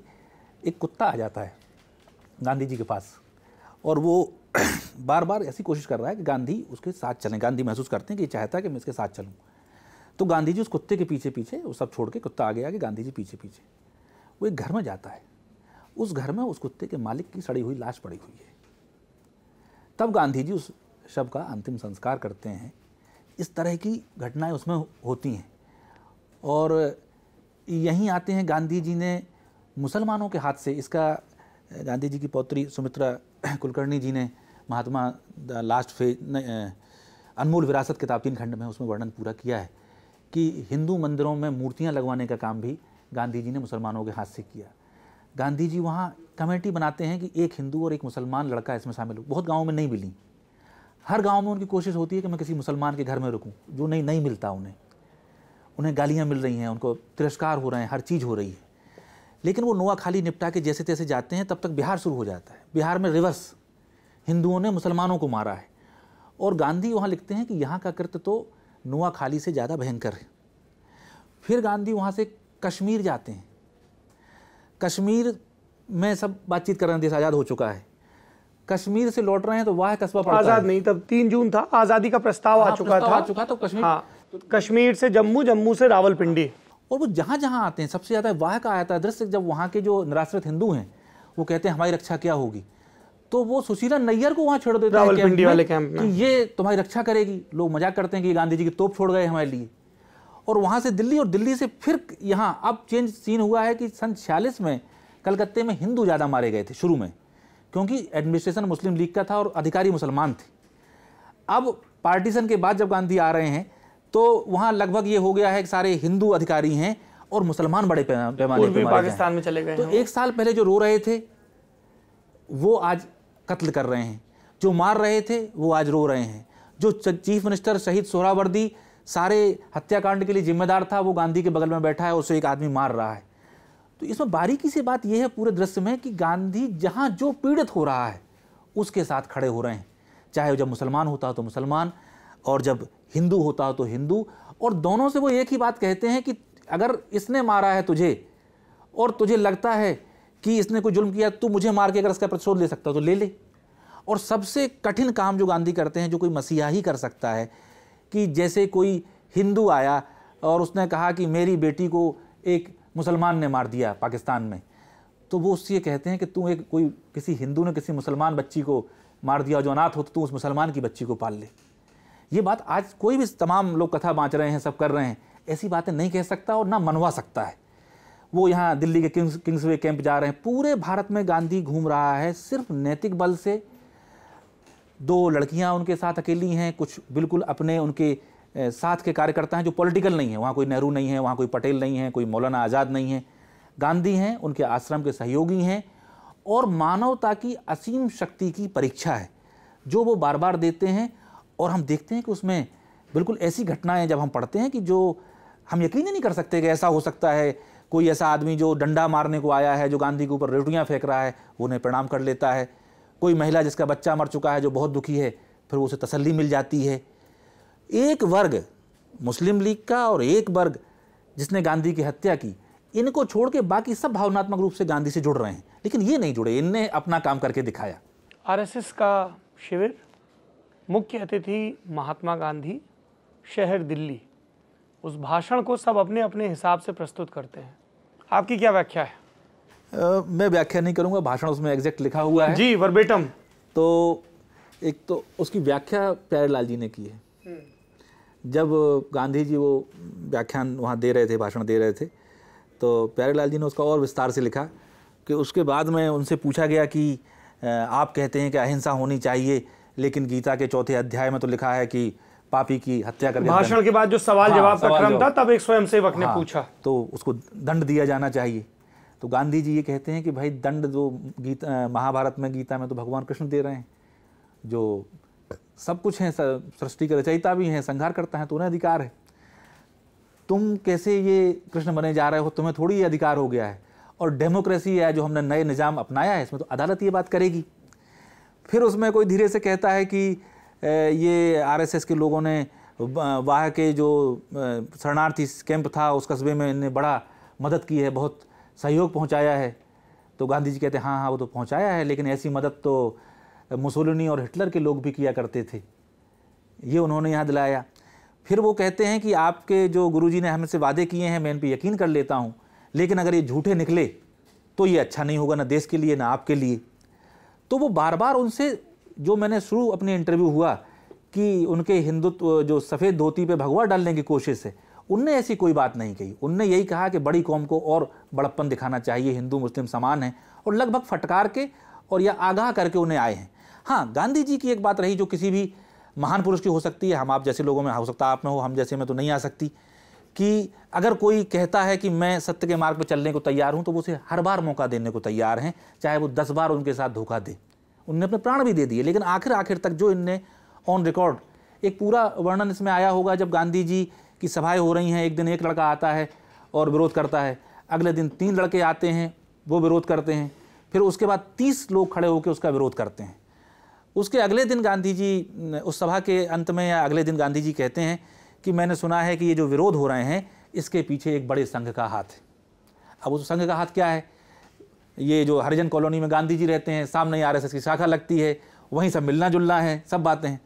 एक कुत्ता आ जाता है गांधी जी के पास और वो (clears throat) बार बार ऐसी कोशिश कर रहा है कि गांधी उसके साथ चलें गांधी महसूस करते हैं कि चाहता है कि मैं इसके साथ चलूँ तो गांधी जी उस कुत्ते के पीछे पीछे वो सब छोड़ के कुत्ता आगे आगे गांधी जी पीछे पीछे वो एक घर में जाता है उस घर में उस कुत्ते के मालिक की सड़ी हुई लाश पड़ी हुई है तब गांधी जी उस शव का अंतिम संस्कार करते हैं इस तरह की घटनाएं उसमें होती हैं और यहीं आते हैं गांधी जी ने मुसलमानों के हाथ से इसका गांधी जी की पौत्री सुमित्रा (clears throat) कुलकर्णी जी ने महात्मा द लास्ट फेज अनमोल विरासत किताब तीन खंड में उसमें वर्णन पूरा किया है कि हिंदू मंदिरों में मूर्तियाँ लगवाने का काम भी गांधी जी ने मुसलमानों के हाथ से किया गांधी जी वहाँ कमेटी बनाते हैं कि एक हिंदू और एक मुसलमान लड़का इसमें शामिल हो बहुत गाँव में नहीं मिली हर गाँव में उनकी कोशिश होती है कि मैं किसी मुसलमान के घर में रुकूँ जो नहीं नहीं मिलता उन्हें उन्हें गालियाँ मिल रही हैं उनको तिरस्कार हो रहे हैं हर चीज़ हो रही है लेकिन वो नोआ खाली निपटा के जैसे तैसे जाते हैं तब तक बिहार शुरू हो जाता है बिहार में रिवर्स हिंदुओं ने मुसलमानों को मारा है और गांधी वहाँ लिखते हैं कि यहाँ का कृत्य तो नोआ खाली से ज़्यादा भयंकर है फिर गांधी वहाँ से कश्मीर जाते हैं कश्मीर में सब बातचीत कर रहे देश आज़ाद हो चुका है कश्मीर से लौट रहे हैं तो वाह कस्बा आजाद नहीं तब तीन जून था आजादी का प्रस्ताव आ हाँ, चुका था आ चुका तो कश्मीर हाँ, तो कश्मीर से जम्मू जम्मू से रावलपिंडी और वो जहाँ जहाँ आते हैं सबसे ज़्यादा वाह का आया था दृश्य जब वहाँ के जो निराश्रित हिंदू हैं वो कहते हैं हमारी रक्षा क्या होगी तो वो सुशीला नैयर को वहाँ छोड़ देता है कैंप वाले कैंप में कि ये तुम्हारी रक्षा करेगी लोग मजाक करते हैं कि गांधी जी की तोप छोड़ गए हमारे लिए और वहाँ से दिल्ली और दिल्ली से फिर यहाँ अब चेंज सीन हुआ है कि सन छियालीस में कलकत्ते में हिंदू ज़्यादा मारे गए थे शुरू में क्योंकि एडमिनिस्ट्रेशन मुस्लिम लीग का था और अधिकारी मुसलमान थे अब पार्टीशन के बाद जब गांधी आ रहे हैं तो वहाँ लगभग ये हो गया है कि सारे हिंदू अधिकारी हैं और मुसलमान बड़े पैमाने पे पाकिस्तान में चले गए तो एक साल पहले जो रो रहे थे वो आज कत्ल कर रहे हैं जो मार रहे थे वो आज रो रहे हैं जो चीफ मिनिस्टर शहीद सोहरावर्दी सारे हत्याकांड के लिए जिम्मेदार था वो गांधी के बगल में बैठा है उसे एक आदमी मार रहा है तो इसमें बारीकी से बात यह है पूरे दृश्य में कि गांधी जहाँ जो पीड़ित हो रहा है उसके साथ खड़े हो रहे हैं चाहे जब मुसलमान होता हो तो मुसलमान और जब हिंदू होता तो हिंदू और दोनों से वो एक ही बात कहते हैं कि अगर इसने मारा है तुझे और तुझे लगता है कि इसने कोई जुल्म किया तू मुझे मार के अगर इसका प्रतिशोध ले सकता तो ले ले और सबसे कठिन काम जो गांधी करते हैं जो कोई मसीहा ही कर सकता है कि जैसे कोई हिंदू आया और उसने कहा कि मेरी बेटी को एक मुसलमान ने मार दिया पाकिस्तान में तो वो उससे कहते हैं कि तू एक कोई किसी हिंदू ने किसी मुसलमान बच्ची को मार दिया जो अनाथ हो तो तू उस मुसलमान की बच्ची को पाल ले ये बात आज कोई भी तमाम लोग कथा बाँच रहे हैं सब कर रहे हैं ऐसी बातें नहीं कह सकता और ना मनवा सकता है वो यहाँ दिल्ली के किंग्स किंग्स वे कैंप जा रहे हैं पूरे भारत में गांधी घूम रहा है सिर्फ नैतिक बल से दो लड़कियाँ उनके साथ अकेली हैं कुछ बिल्कुल अपने उनके साथ के कार्यकर्ता हैं जो पॉलिटिकल नहीं है वहाँ कोई नेहरू नहीं है वहाँ कोई पटेल नहीं है कोई मौलाना आज़ाद नहीं है गांधी हैं उनके आश्रम के सहयोगी हैं और मानवता की असीम शक्ति की परीक्षा है जो वो बार बार देते हैं और हम देखते हैं कि उसमें बिल्कुल ऐसी घटनाएं जब हम पढ़ते हैं कि जो हम यकीन ही नहीं कर सकते कि ऐसा हो सकता है कोई ऐसा आदमी जो डंडा मारने को आया है जो गांधी के ऊपर रेवड़ियाँ फेंक रहा है वो उन्हें प्रणाम कर लेता है कोई महिला जिसका बच्चा मर चुका है जो बहुत दुखी है फिर उसे तसल्ली मिल जाती है एक वर्ग मुस्लिम लीग का और एक वर्ग जिसने गांधी की हत्या की इनको छोड़ के बाकी सब भावनात्मक रूप से गांधी से जुड़ रहे हैं लेकिन ये नहीं जुड़े इनने अपना काम करके दिखाया आरएसएस का शिविर मुख्य अतिथि महात्मा गांधी शहर दिल्ली उस भाषण को सब अपने अपने हिसाब से प्रस्तुत करते हैं आपकी क्या व्याख्या है आ, मैं व्याख्या नहीं करूंगा भाषण उसमें एग्जैक्ट लिखा हुआ है जी वर्बेटम तो एक तो उसकी व्याख्या प्यारेलाल जी ने की है हम्म। जब गांधी जी वो व्याख्यान वहाँ दे रहे थे भाषण दे रहे थे तो प्यारेलाल जी ने उसका और विस्तार से लिखा कि उसके बाद में उनसे पूछा गया कि आप कहते हैं कि अहिंसा होनी चाहिए लेकिन गीता के चौथे अध्याय में तो लिखा है कि पापी की हत्या करके भाषण के बाद जो सवाल हाँ, जवाब का क्रम था तब एक स्वयं ने हाँ, पूछा तो उसको दंड दिया जाना चाहिए तो गांधी जी ये कहते हैं कि भाई दंड जो गीता महाभारत में गीता में तो भगवान कृष्ण दे रहे हैं जो सब कुछ हैं सृष्टि के रचयिता भी हैं संहार करता है तो उन्हें अधिकार है तुम कैसे ये कृष्ण बने जा रहे हो तुम्हें थोड़ी अधिकार हो गया है और डेमोक्रेसी है जो हमने नए निज़ाम अपनाया है इसमें तो अदालत ये बात करेगी फिर उसमें कोई धीरे से कहता है कि ये आरएसएस के लोगों ने वाह के जो शरणार्थी कैंप था उस कस्बे में इन्हें बड़ा मदद की है बहुत सहयोग पहुंचाया है तो गांधी जी कहते हैं हाँ हाँ वो तो पहुंचाया है लेकिन ऐसी मदद तो मुसोलिनी और हिटलर के लोग भी किया करते थे ये उन्होंने यहाँ दिलाया फिर वो कहते हैं कि आपके जो गुरुजी ने हमसे वादे किए हैं मैं इन पर यकीन कर लेता हूँ लेकिन अगर ये झूठे निकले तो ये अच्छा नहीं होगा ना देश के लिए ना आपके लिए तो वो बार बार उनसे जो मैंने शुरू अपने इंटरव्यू हुआ कि उनके हिंदुत्व जो सफ़ेद धोती पे भगवा डालने की कोशिश है उनने ऐसी कोई बात नहीं कही उनने यही कहा कि बड़ी कौम को और बड़प्पन दिखाना चाहिए हिंदू मुस्लिम समान है और लगभग फटकार के और या आगाह करके उन्हें आए हैं हाँ गांधी जी की एक बात रही जो किसी भी महान पुरुष की हो सकती है हम आप जैसे लोगों में हो सकता आप में हो हम जैसे में तो नहीं आ सकती कि अगर कोई कहता है कि मैं सत्य के मार्ग पर चलने को तैयार हूँ तो वो उसे हर बार मौका देने को तैयार हैं चाहे वो दस बार उनके साथ धोखा दे उनने अपने प्राण भी दे दिए लेकिन आखिर आखिर तक जो इनने ऑन रिकॉर्ड एक पूरा वर्णन इसमें आया होगा जब गांधी जी की सभाएं हो रही हैं एक दिन एक लड़का आता है और विरोध करता है अगले दिन तीन लड़के आते हैं वो विरोध करते हैं फिर उसके बाद तीस लोग खड़े होकर उसका विरोध करते हैं उसके अगले दिन गांधी जी उस सभा के अंत में या अगले दिन गांधी जी कहते हैं कि मैंने सुना है कि ये जो विरोध हो रहे हैं इसके पीछे एक बड़े संघ का हाथ है अब उस संघ का हाथ क्या है ये जो हरिजन कॉलोनी में गांधी जी रहते हैं सामने आर की शाखा लगती है वहीं सब मिलना जुलना है सब बातें हैं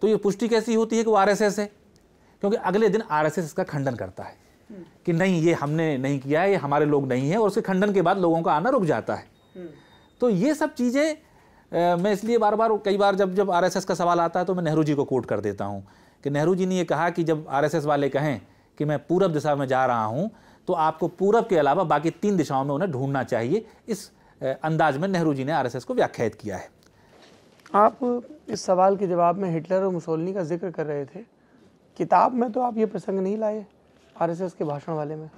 तो ये पुष्टि कैसी होती है कि वो आर है क्योंकि अगले दिन आर इसका खंडन करता है कि नहीं ये हमने नहीं किया है ये हमारे लोग नहीं है और उसके खंडन के बाद लोगों का आना रुक जाता है तो ये सब चीज़ें मैं इसलिए बार बार कई बार जब जब आरएसएस का सवाल आता है तो मैं नेहरू जी को कोट कर देता हूँ कि नेहरू जी ने यह कहा कि जब आरएसएस वाले कहें कि मैं पूरब दिशा में जा रहा हूँ तो आपको पूरब के अलावा बाकी तीन दिशाओं में उन्हें ढूंढना चाहिए इस अंदाज में नेहरू जी ने आर को व्याख्यात किया है आप इस सवाल के जवाब में हिटलर और मुसोलनी का जिक्र कर रहे थे किताब में तो आप ये प्रसंग नहीं लाए आरएसएस के भाषण वाले में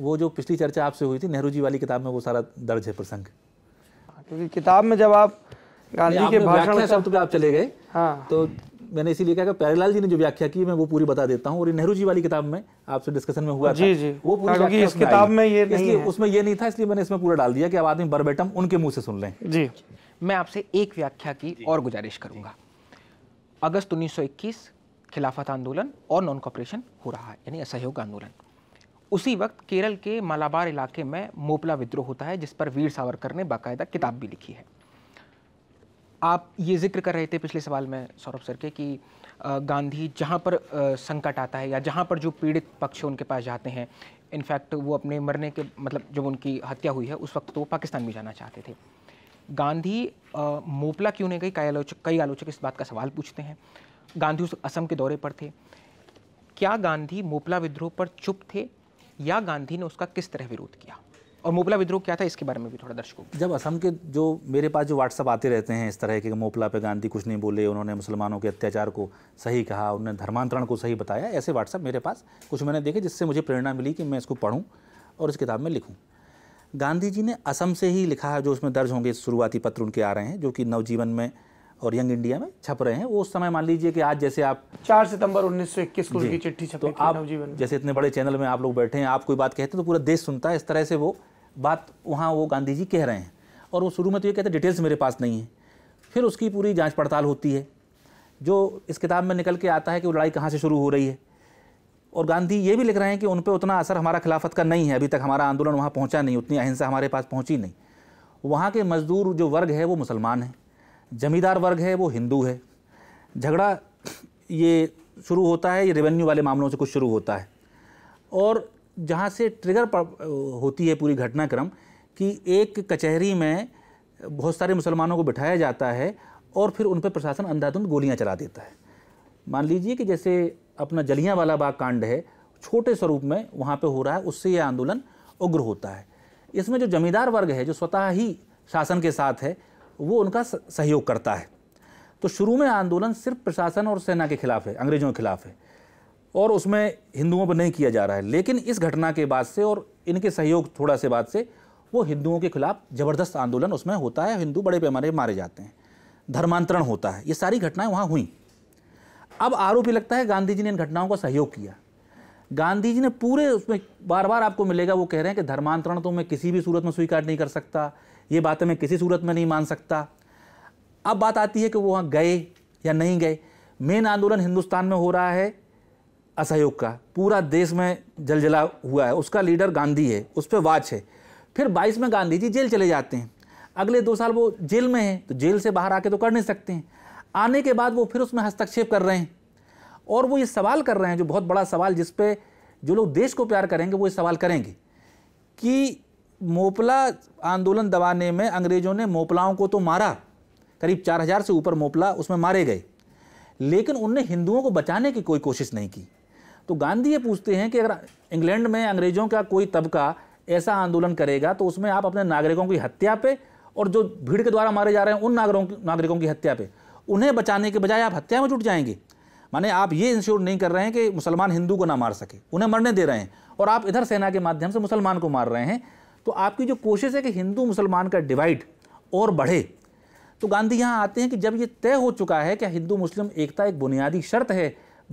वो जो पिछली चर्चा आपसे हुई थी नेहरू जी वाली किताब में वो सारा दर्ज है प्रसंग हाँ, क्योंकि किताब में जब आप गांधी के भाषण शब्द पे आप चले गए हाँ तो मैंने इसीलिए कहा कि प्यारेलाल जी ने जो व्याख्या की मैं वो पूरी बता देता हूँ और नेहरू जी वाली किताब में आपसे डिस्कशन में हुआ जी, जी, वो पूरी हाँ, इस किताब में ये नहीं उसमें ये नहीं था इसलिए मैंने इसमें पूरा डाल दिया कि अब आदमी बरबेटम उनके मुंह से सुन लें जी मैं आपसे एक व्याख्या की और गुजारिश करूंगा अगस्त 1921 खिलाफत आंदोलन और नॉन कॉपरेशन हो रहा है यानी असहयोग आंदोलन उसी वक्त केरल के मालाबार इलाके में मोपला विद्रोह होता है जिस पर वीर सावरकर ने बाकायदा किताब भी लिखी है आप ये जिक्र कर रहे थे पिछले सवाल में सौरभ सर के कि गांधी जहाँ पर संकट आता है या जहाँ पर जो पीड़ित पक्ष उनके पास जाते हैं इनफैक्ट वो अपने मरने के मतलब जब उनकी हत्या हुई है उस वक्त तो वो पाकिस्तान भी जाना चाहते थे गांधी मोपला क्यों नहीं गई कई आलोचक कई आलोचक इस बात का सवाल पूछते हैं गांधी उस असम के दौरे पर थे क्या गांधी मोपला विद्रोह पर चुप थे या गांधी ने उसका किस तरह विरोध किया और मोपला विद्रोह क्या था इसके बारे में भी थोड़ा दर्शकों जब असम के जो मेरे पास जो व्हाट्सअप आते रहते हैं इस तरह के मोपला पे गांधी कुछ नहीं बोले उन्होंने मुसलमानों के अत्याचार को सही कहा उन्होंने धर्मांतरण को सही बताया ऐसे व्हाट्सअप मेरे पास कुछ मैंने देखे जिससे मुझे प्रेरणा मिली कि मैं इसको पढ़ूँ और इस किताब में लिखूँ गांधी जी ने असम से ही लिखा है जो उसमें दर्ज होंगे शुरुआती पत्र उनके आ रहे हैं जो कि नवजीवन में और यंग इंडिया में छप रहे हैं वो उस समय मान लीजिए कि आज जैसे आप चार सितंबर उन्नीस इक्कीस को चिट्ठी छपी तो आप जैसे इतने बड़े चैनल में आप लोग बैठे हैं आप कोई बात कहते हैं तो पूरा देश सुनता है इस तरह से वो बात वहाँ वो गांधी जी कह रहे हैं और वो शुरू में तो ये कहते हैं डिटेल्स मेरे पास नहीं है फिर उसकी पूरी जाँच पड़ताल होती है जो इस किताब में निकल के आता है कि वो लड़ाई कहाँ से शुरू हो रही है और गांधी ये भी लिख रहे हैं कि उन पर उतना असर हमारा खिलाफत का नहीं है अभी तक हमारा आंदोलन वहाँ पहुँचा नहीं उतनी अहिंसा हमारे पास पहुँची नहीं वहाँ के मज़दूर जो वर्ग है वो मुसलमान है जमींदार वर्ग है वो हिंदू है झगड़ा ये शुरू होता है ये रेवेन्यू वाले मामलों से कुछ शुरू होता है और जहाँ से ट्रिगर होती है पूरी घटनाक्रम कि एक कचहरी में बहुत सारे मुसलमानों को बिठाया जाता है और फिर उन पर प्रशासन अंधाधुंध गोलियां चला देता है मान लीजिए कि जैसे अपना जलियाँ वाला बाग कांड है छोटे स्वरूप में वहाँ पे हो रहा है उससे यह आंदोलन उग्र होता है इसमें जो जमींदार वर्ग है जो स्वतः ही शासन के साथ है वो उनका सहयोग करता है तो शुरू में आंदोलन सिर्फ प्रशासन और सेना के खिलाफ है अंग्रेजों के खिलाफ है और उसमें हिंदुओं पर नहीं किया जा रहा है लेकिन इस घटना के बाद से और इनके सहयोग थोड़ा से बाद से वो हिंदुओं के खिलाफ ज़बरदस्त आंदोलन उसमें होता है हिंदू बड़े पैमाने पर मारे जाते हैं धर्मांतरण होता है ये सारी घटनाएं वहाँ हुई अब आरोप ये लगता है गांधी जी ने इन घटनाओं का सहयोग किया गांधी जी ने पूरे उसमें बार बार आपको मिलेगा वो कह रहे हैं कि धर्मांतरण तो मैं किसी भी सूरत में स्वीकार नहीं कर सकता ये बातें मैं किसी सूरत में नहीं मान सकता अब बात आती है कि वो वहाँ गए या नहीं गए मेन आंदोलन हिंदुस्तान में हो रहा है असहयोग का पूरा देश में जलजला हुआ है उसका लीडर गांधी है उस पर वाच है फिर बाईस में गांधी जी जेल चले जाते हैं अगले दो साल वो जेल में हैं तो जेल से बाहर आके तो कर नहीं सकते हैं आने के बाद वो फिर उसमें हस्तक्षेप कर रहे हैं और वो ये सवाल कर रहे हैं जो बहुत बड़ा सवाल जिस पे जो लोग देश को प्यार करेंगे वो ये सवाल करेंगे कि मोपला आंदोलन दबाने में अंग्रेज़ों ने मोपलाओं को तो मारा करीब चार हज़ार से ऊपर मोपला उसमें मारे गए लेकिन उनने हिंदुओं को बचाने की कोई कोशिश नहीं की तो गांधी ये पूछते हैं कि अगर इंग्लैंड में अंग्रेजों का कोई तबका ऐसा आंदोलन करेगा तो उसमें आप अपने नागरिकों की हत्या पे और जो भीड़ के द्वारा मारे जा रहे हैं उन नागरिकों नागरिकों की हत्या पे उन्हें बचाने के बजाय आप हत्या में जुट जाएंगे माने आप ये इंश्योर नहीं कर रहे हैं कि मुसलमान हिंदू को ना मार सके उन्हें मरने दे रहे हैं और आप इधर सेना के माध्यम से मुसलमान को मार रहे हैं तो आपकी जो कोशिश है कि हिंदू मुसलमान का डिवाइड और बढ़े तो गांधी यहाँ आते हैं कि जब ये तय हो चुका है कि हिंदू मुस्लिम एकता एक बुनियादी शर्त है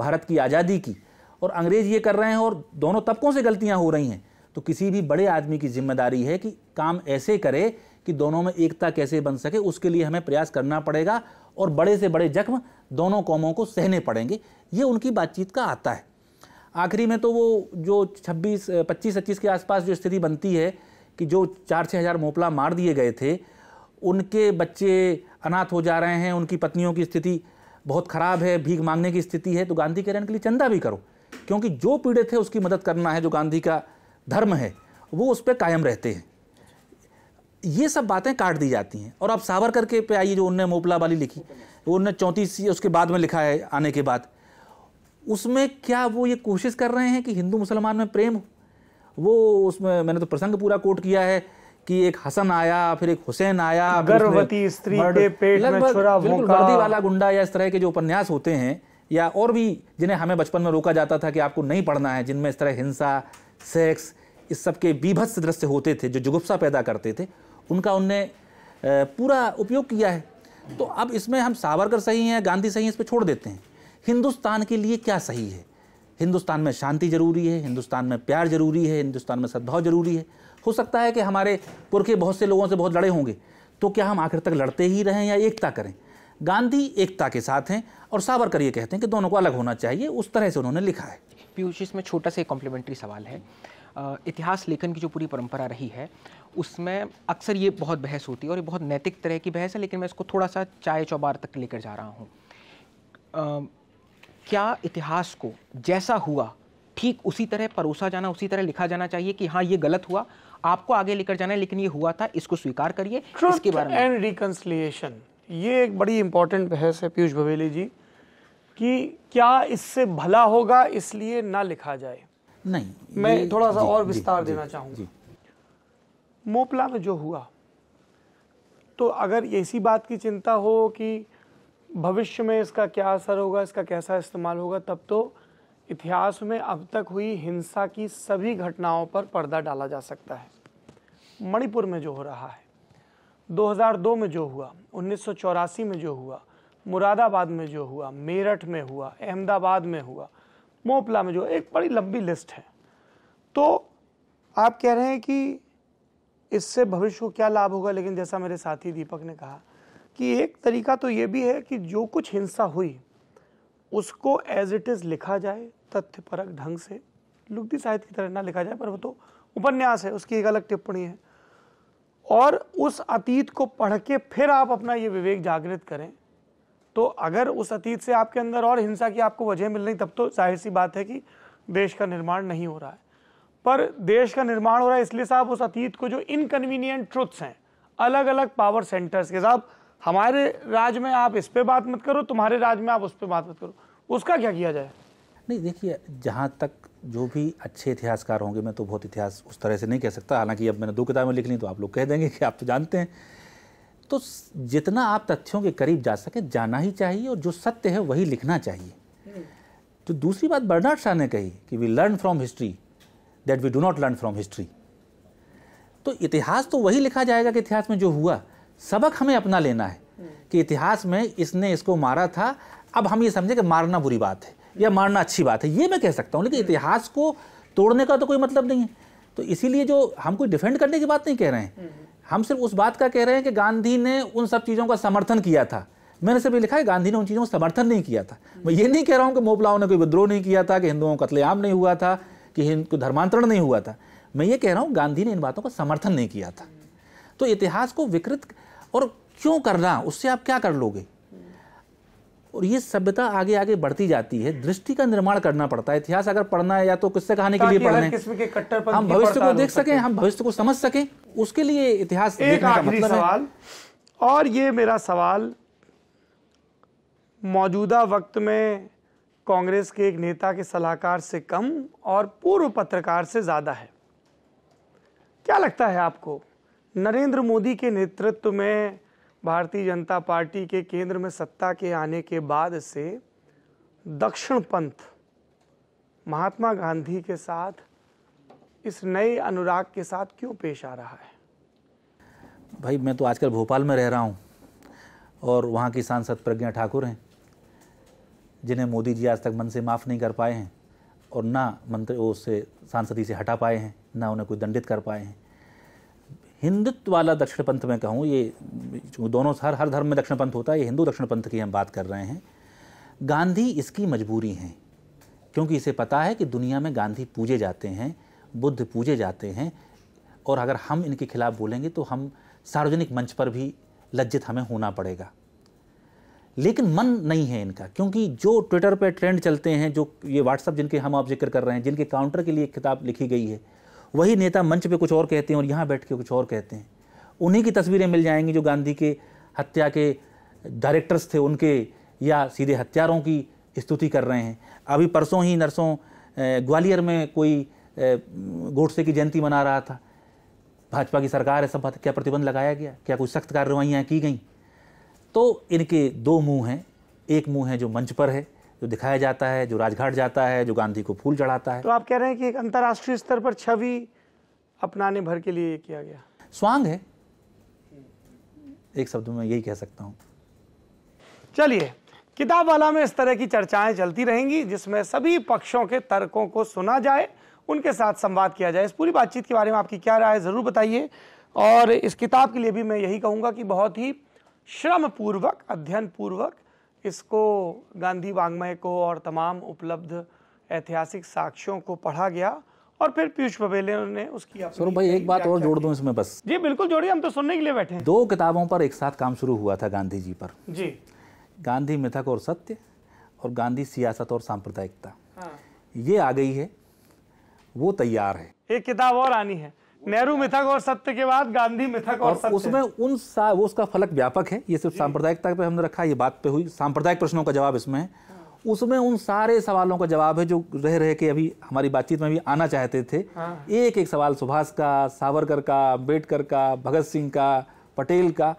भारत की आज़ादी की और अंग्रेज ये कर रहे हैं और दोनों तबकों से गलतियाँ हो रही हैं तो किसी भी बड़े आदमी की जिम्मेदारी है कि काम ऐसे करे कि दोनों में एकता कैसे बन सके उसके लिए हमें प्रयास करना पड़ेगा और बड़े से बड़े जख्म दोनों कौमों को सहने पड़ेंगे ये उनकी बातचीत का आता है आखिरी में तो वो जो 26 25 पच्चीस के आसपास जो स्थिति बनती है कि जो चार छः हज़ार मोपला मार दिए गए थे उनके बच्चे अनाथ हो जा रहे हैं उनकी पत्नियों की स्थिति बहुत ख़राब है भीख मांगने की स्थिति है तो गांधी कह रहे हैं लिए चंदा भी करो क्योंकि जो पीड़ित है उसकी मदद करना है जो गांधी का धर्म है वो उस पर कायम रहते हैं ये सब बातें काट दी जाती हैं और आप सावरकर के पे आइए जो उनने मोपला वाली लिखी उनने चौंतीस उसके बाद में लिखा है आने के बाद उसमें क्या वो ये कोशिश कर रहे हैं कि हिंदू मुसलमान में प्रेम वो उसमें मैंने तो प्रसंग पूरा कोट किया है कि एक हसन आया फिर एक हुसैन आया गर्भवती स्त्री के पेट में छुरा वाला गुंडा या इस तरह के जो उपन्यास होते हैं या और भी जिन्हें हमें बचपन में रोका जाता था कि आपको नहीं पढ़ना है जिनमें इस तरह हिंसा सेक्स इस सब के बीभत्स दृश्य होते थे जो जुगुप्सा पैदा करते थे उनका उनने पूरा उपयोग किया है तो अब इसमें हम सावरकर सही हैं गांधी सही हैं इस पर छोड़ देते हैं हिंदुस्तान के लिए क्या सही है हिंदुस्तान में शांति ज़रूरी है हिंदुस्तान में प्यार ज़रूरी है हिंदुस्तान में सद्भाव ज़रूरी है हो सकता है कि हमारे पुरखे बहुत से लोगों से बहुत लड़े होंगे तो क्या हम आखिर तक लड़ते ही रहें या एकता करें गांधी एकता के साथ हैं और सावरकर ये कहते हैं कि दोनों को अलग होना चाहिए उस तरह से उन्होंने लिखा है पीयूष इसमें छोटा सा कॉम्प्लीमेंट्री सवाल है इतिहास लेखन की जो पूरी परंपरा रही है उसमें अक्सर ये बहुत बहस होती है और ये बहुत नैतिक तरह की बहस है लेकिन मैं इसको थोड़ा सा चाय चौबार तक लेकर जा रहा हूँ क्या इतिहास को जैसा हुआ ठीक उसी तरह परोसा जाना उसी तरह लिखा जाना चाहिए कि हाँ ये गलत हुआ आपको आगे लेकर जाना है लेकिन ये हुआ था इसको स्वीकार करिए इसके बारे में एंड रिकंसिलिएशन ये एक बड़ी इम्पॉर्टेंट बहस है पीयूष भवेली जी कि क्या इससे भला होगा इसलिए ना लिखा जाए नहीं मैं थोड़ा सा और विस्तार देना चाहूंगी मोपला में जो हुआ तो अगर इसी बात की चिंता हो कि भविष्य में इसका क्या असर होगा इसका कैसा इस्तेमाल होगा तब तो इतिहास में अब तक हुई हिंसा की सभी घटनाओं पर पर्दा डाला जा सकता है मणिपुर में जो हो रहा है 2002 में जो हुआ उन्नीस में जो हुआ मुरादाबाद में जो हुआ मेरठ में हुआ अहमदाबाद में हुआ मोपला में जो एक बड़ी लंबी लिस्ट है तो आप कह रहे हैं कि इससे भविष्य को क्या लाभ होगा लेकिन जैसा मेरे साथी दीपक ने कहा कि एक तरीका तो ये भी है कि जो कुछ हिंसा हुई उसको एज इट इज़ लिखा जाए तथ्यपरक ढंग से लुगदी साहित्य की तरह ना लिखा जाए पर वो तो उपन्यास है उसकी एक अलग टिप्पणी है और उस अतीत को पढ़ के फिर आप अपना ये विवेक जागृत करें तो अगर उस अतीत से आपके अंदर और हिंसा की आपको वजह मिल रही तब तो जाहिर सी बात है कि देश का निर्माण नहीं हो रहा है पर देश का निर्माण हो रहा है इसलिए साहब उस अतीत को जो इनकन्वीनियंट ट्रुथ्स हैं अलग अलग पावर सेंटर्स के साहब हमारे राज्य में आप इस पर बात मत करो तुम्हारे राज्य में आप उस पर बात मत करो उसका क्या किया जाए नहीं देखिए जहाँ तक जो भी अच्छे इतिहासकार होंगे मैं तो बहुत इतिहास उस तरह से नहीं कह सकता हालांकि अब मैंने दो किताबें लिख ली तो आप लोग कह देंगे कि आप तो जानते हैं तो जितना आप तथ्यों के करीब जा सके जाना ही चाहिए और जो सत्य है वही लिखना चाहिए हम्म। तो दूसरी बात बर्नाड शाह ने कही कि we learn from history that we do not learn from history तो इतिहास तो वही लिखा जाएगा कि इतिहास में जो हुआ सबक हमें अपना लेना है हम्म। कि इतिहास में इसने इसको मारा था अब हम ये समझे कि मारना बुरी बात है या मारना अच्छी बात है ये मैं कह सकता हूँ लेकिन इतिहास को तोड़ने का तो कोई मतलब नहीं है तो इसीलिए जो हम कोई डिफेंड करने की बात नहीं कह रहे हैं हम्म, हम्म। हम सिर्फ उस बात का कह रहे हैं कि गांधी ने उन सब चीज़ों का समर्थन किया था मैंने सिर्फ ये लिखा है गांधी ने उन चीज़ों का समर्थन नहीं किया था हम्म। मैं ये नहीं कह रहा हूँ कि मोबलाओं ने कोई विद्रोह नहीं किया था कि हिंदुओं का कतलेआम नहीं हुआ था कि हिंदू धर्मांतरण नहीं हुआ था मैं ये कह रहा हूँ गांधी ने इन बातों का समर्थन नहीं किया था तो इतिहास को विकृत और क्यों करना उससे आप क्या कर लोगे और ये सभ्यता आगे आगे बढ़ती जाती है दृष्टि का निर्माण करना पड़ता है इतिहास अगर पढ़ना है या तो किससे कहानी के लिए पढ़ना है हम भविष्य को देख सकें हम भविष्य को समझ सकें उसके लिए इतिहास एक आखिरी मतलब सवाल और ये मेरा सवाल मौजूदा वक्त में कांग्रेस के एक नेता के सलाहकार से कम और पूर्व पत्रकार से ज़्यादा है क्या लगता है आपको नरेंद्र मोदी के नेतृत्व में भारतीय जनता पार्टी के केंद्र में सत्ता के आने के बाद से दक्षिण पंथ महात्मा गांधी के साथ इस नए अनुराग के साथ क्यों पेश आ रहा है भाई मैं तो आजकल भोपाल में रह रहा हूँ और वहाँ की सांसद प्रज्ञा ठाकुर हैं जिन्हें मोदी जी आज तक मन से माफ़ नहीं कर पाए हैं और ना मंत्री उससे सांसदी से हटा पाए हैं ना उन्हें कोई दंडित कर पाए हैं हिंदुत्व वाला दक्षिण पंथ में कहूँ ये दोनों हर हर धर्म में दक्षिण पंथ होता है ये हिंदू दक्षिण पंथ की हम बात कर रहे हैं गांधी इसकी मजबूरी हैं क्योंकि इसे पता है कि दुनिया में गांधी पूजे जाते हैं बुद्ध पूजे जाते हैं और अगर हम इनके खिलाफ बोलेंगे तो हम सार्वजनिक मंच पर भी लज्जित हमें होना पड़ेगा लेकिन मन नहीं है इनका क्योंकि जो ट्विटर पर ट्रेंड चलते हैं जो ये व्हाट्सअप जिनके हम आप जिक्र कर रहे हैं जिनके काउंटर के लिए किताब लिखी गई है वही नेता मंच पे कुछ और कहते हैं और यहाँ बैठ के कुछ और कहते हैं उन्हीं की तस्वीरें मिल जाएंगी जो गांधी के हत्या के डायरेक्टर्स थे उनके या सीधे हत्यारों की स्तुति कर रहे हैं अभी परसों ही नरसों ग्वालियर में कोई गोडसे की जयंती मना रहा था भाजपा की सरकार है सब क्या प्रतिबंध लगाया गया क्या कोई सख्त कार्रवाइयाँ की गई तो इनके दो मुंह हैं एक मुंह है जो मंच पर है जो दिखाया जाता है जो राजघाट जाता है जो गांधी को फूल चढ़ाता है तो आप कह रहे हैं कि एक अंतर्राष्ट्रीय स्तर पर छवि अपनाने भर के लिए किया गया स्वांग है एक शब्द में यही कह सकता हूँ चलिए किताब वाला में इस तरह की चर्चाएं चलती रहेंगी जिसमें सभी पक्षों के तर्कों को सुना जाए उनके साथ संवाद किया जाए इस पूरी बातचीत के बारे में आपकी क्या राय ज़रूर बताइए और इस किताब के लिए भी मैं यही कहूँगा कि बहुत ही श्रम पूर्वक अध्ययन पूर्वक इसको गांधी वांग्मय को और तमाम उपलब्ध ऐतिहासिक साक्ष्यों को पढ़ा गया और फिर पीयूष बघेले ने उसकी सुनो भाई एक बात और जोड़ दो इसमें बस जी बिल्कुल जोड़िए हम तो सुनने के लिए बैठे हैं दो किताबों पर एक साथ काम शुरू हुआ था गांधी जी पर जी गांधी मिथक और सत्य और गांधी सियासत और सांप्रदायिकता हाँ। ये आ गई है वो तैयार है एक किताब और आनी है नेहरू मिथक और सत्य के बाद गांधी मिथक और, और सत्य उसमें उन सा वो उसका फलक व्यापक है ये सिर्फ सांप्रदायिकता पे हमने रखा ये बात पे हुई सांप्रदायिक प्रश्नों का जवाब इसमें है उसमें उन सारे सवालों का जवाब है जो रह रहे के अभी हमारी बातचीत में भी आना चाहते थे हाँ। एक एक सवाल सुभाष का सावरकर का अम्बेडकर का भगत सिंह का पटेल का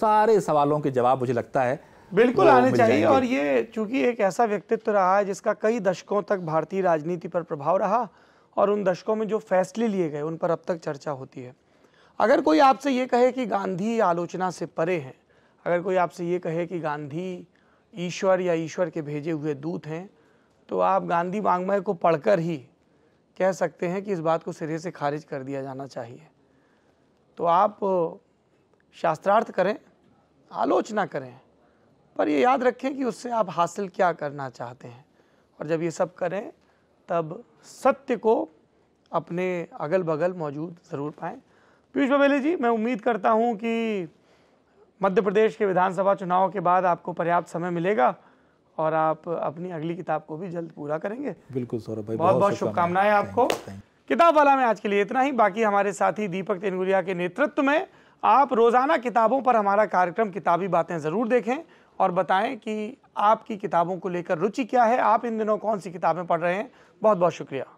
सारे सवालों के जवाब मुझे लगता है बिल्कुल आने चाहिए और ये चूंकि एक ऐसा व्यक्तित्व रहा है जिसका कई दशकों तक भारतीय राजनीति पर प्रभाव रहा और उन दशकों में जो फैसले लिए गए उन पर अब तक चर्चा होती है अगर कोई आपसे ये कहे कि गांधी आलोचना से परे हैं अगर कोई आपसे ये कहे कि गांधी ईश्वर या ईश्वर के भेजे हुए दूत हैं तो आप गांधी वांग्मय को पढ़कर ही कह सकते हैं कि इस बात को सिरे से खारिज कर दिया जाना चाहिए तो आप शास्त्रार्थ करें आलोचना करें पर ये याद रखें कि उससे आप हासिल क्या करना चाहते हैं और जब ये सब करें तब सत्य को अपने अगल बगल मौजूद ज़रूर पाएँ पीयूष बघेले जी मैं उम्मीद करता हूँ कि मध्य प्रदेश के विधानसभा चुनाव के बाद आपको पर्याप्त समय मिलेगा और आप अपनी अगली किताब को भी जल्द पूरा करेंगे बिल्कुल सौरभ भाई बहुत बहुत, बहुत शुभकामनाएं आपको किताब वाला में आज के लिए इतना ही बाकी हमारे साथी दीपक तेनगुरिया के नेतृत्व में आप रोज़ाना किताबों पर हमारा कार्यक्रम किताबी बातें ज़रूर देखें और बताएं कि आपकी किताबों को लेकर रुचि क्या है आप इन दिनों कौन सी किताबें पढ़ रहे हैं बहुत बहुत शुक्रिया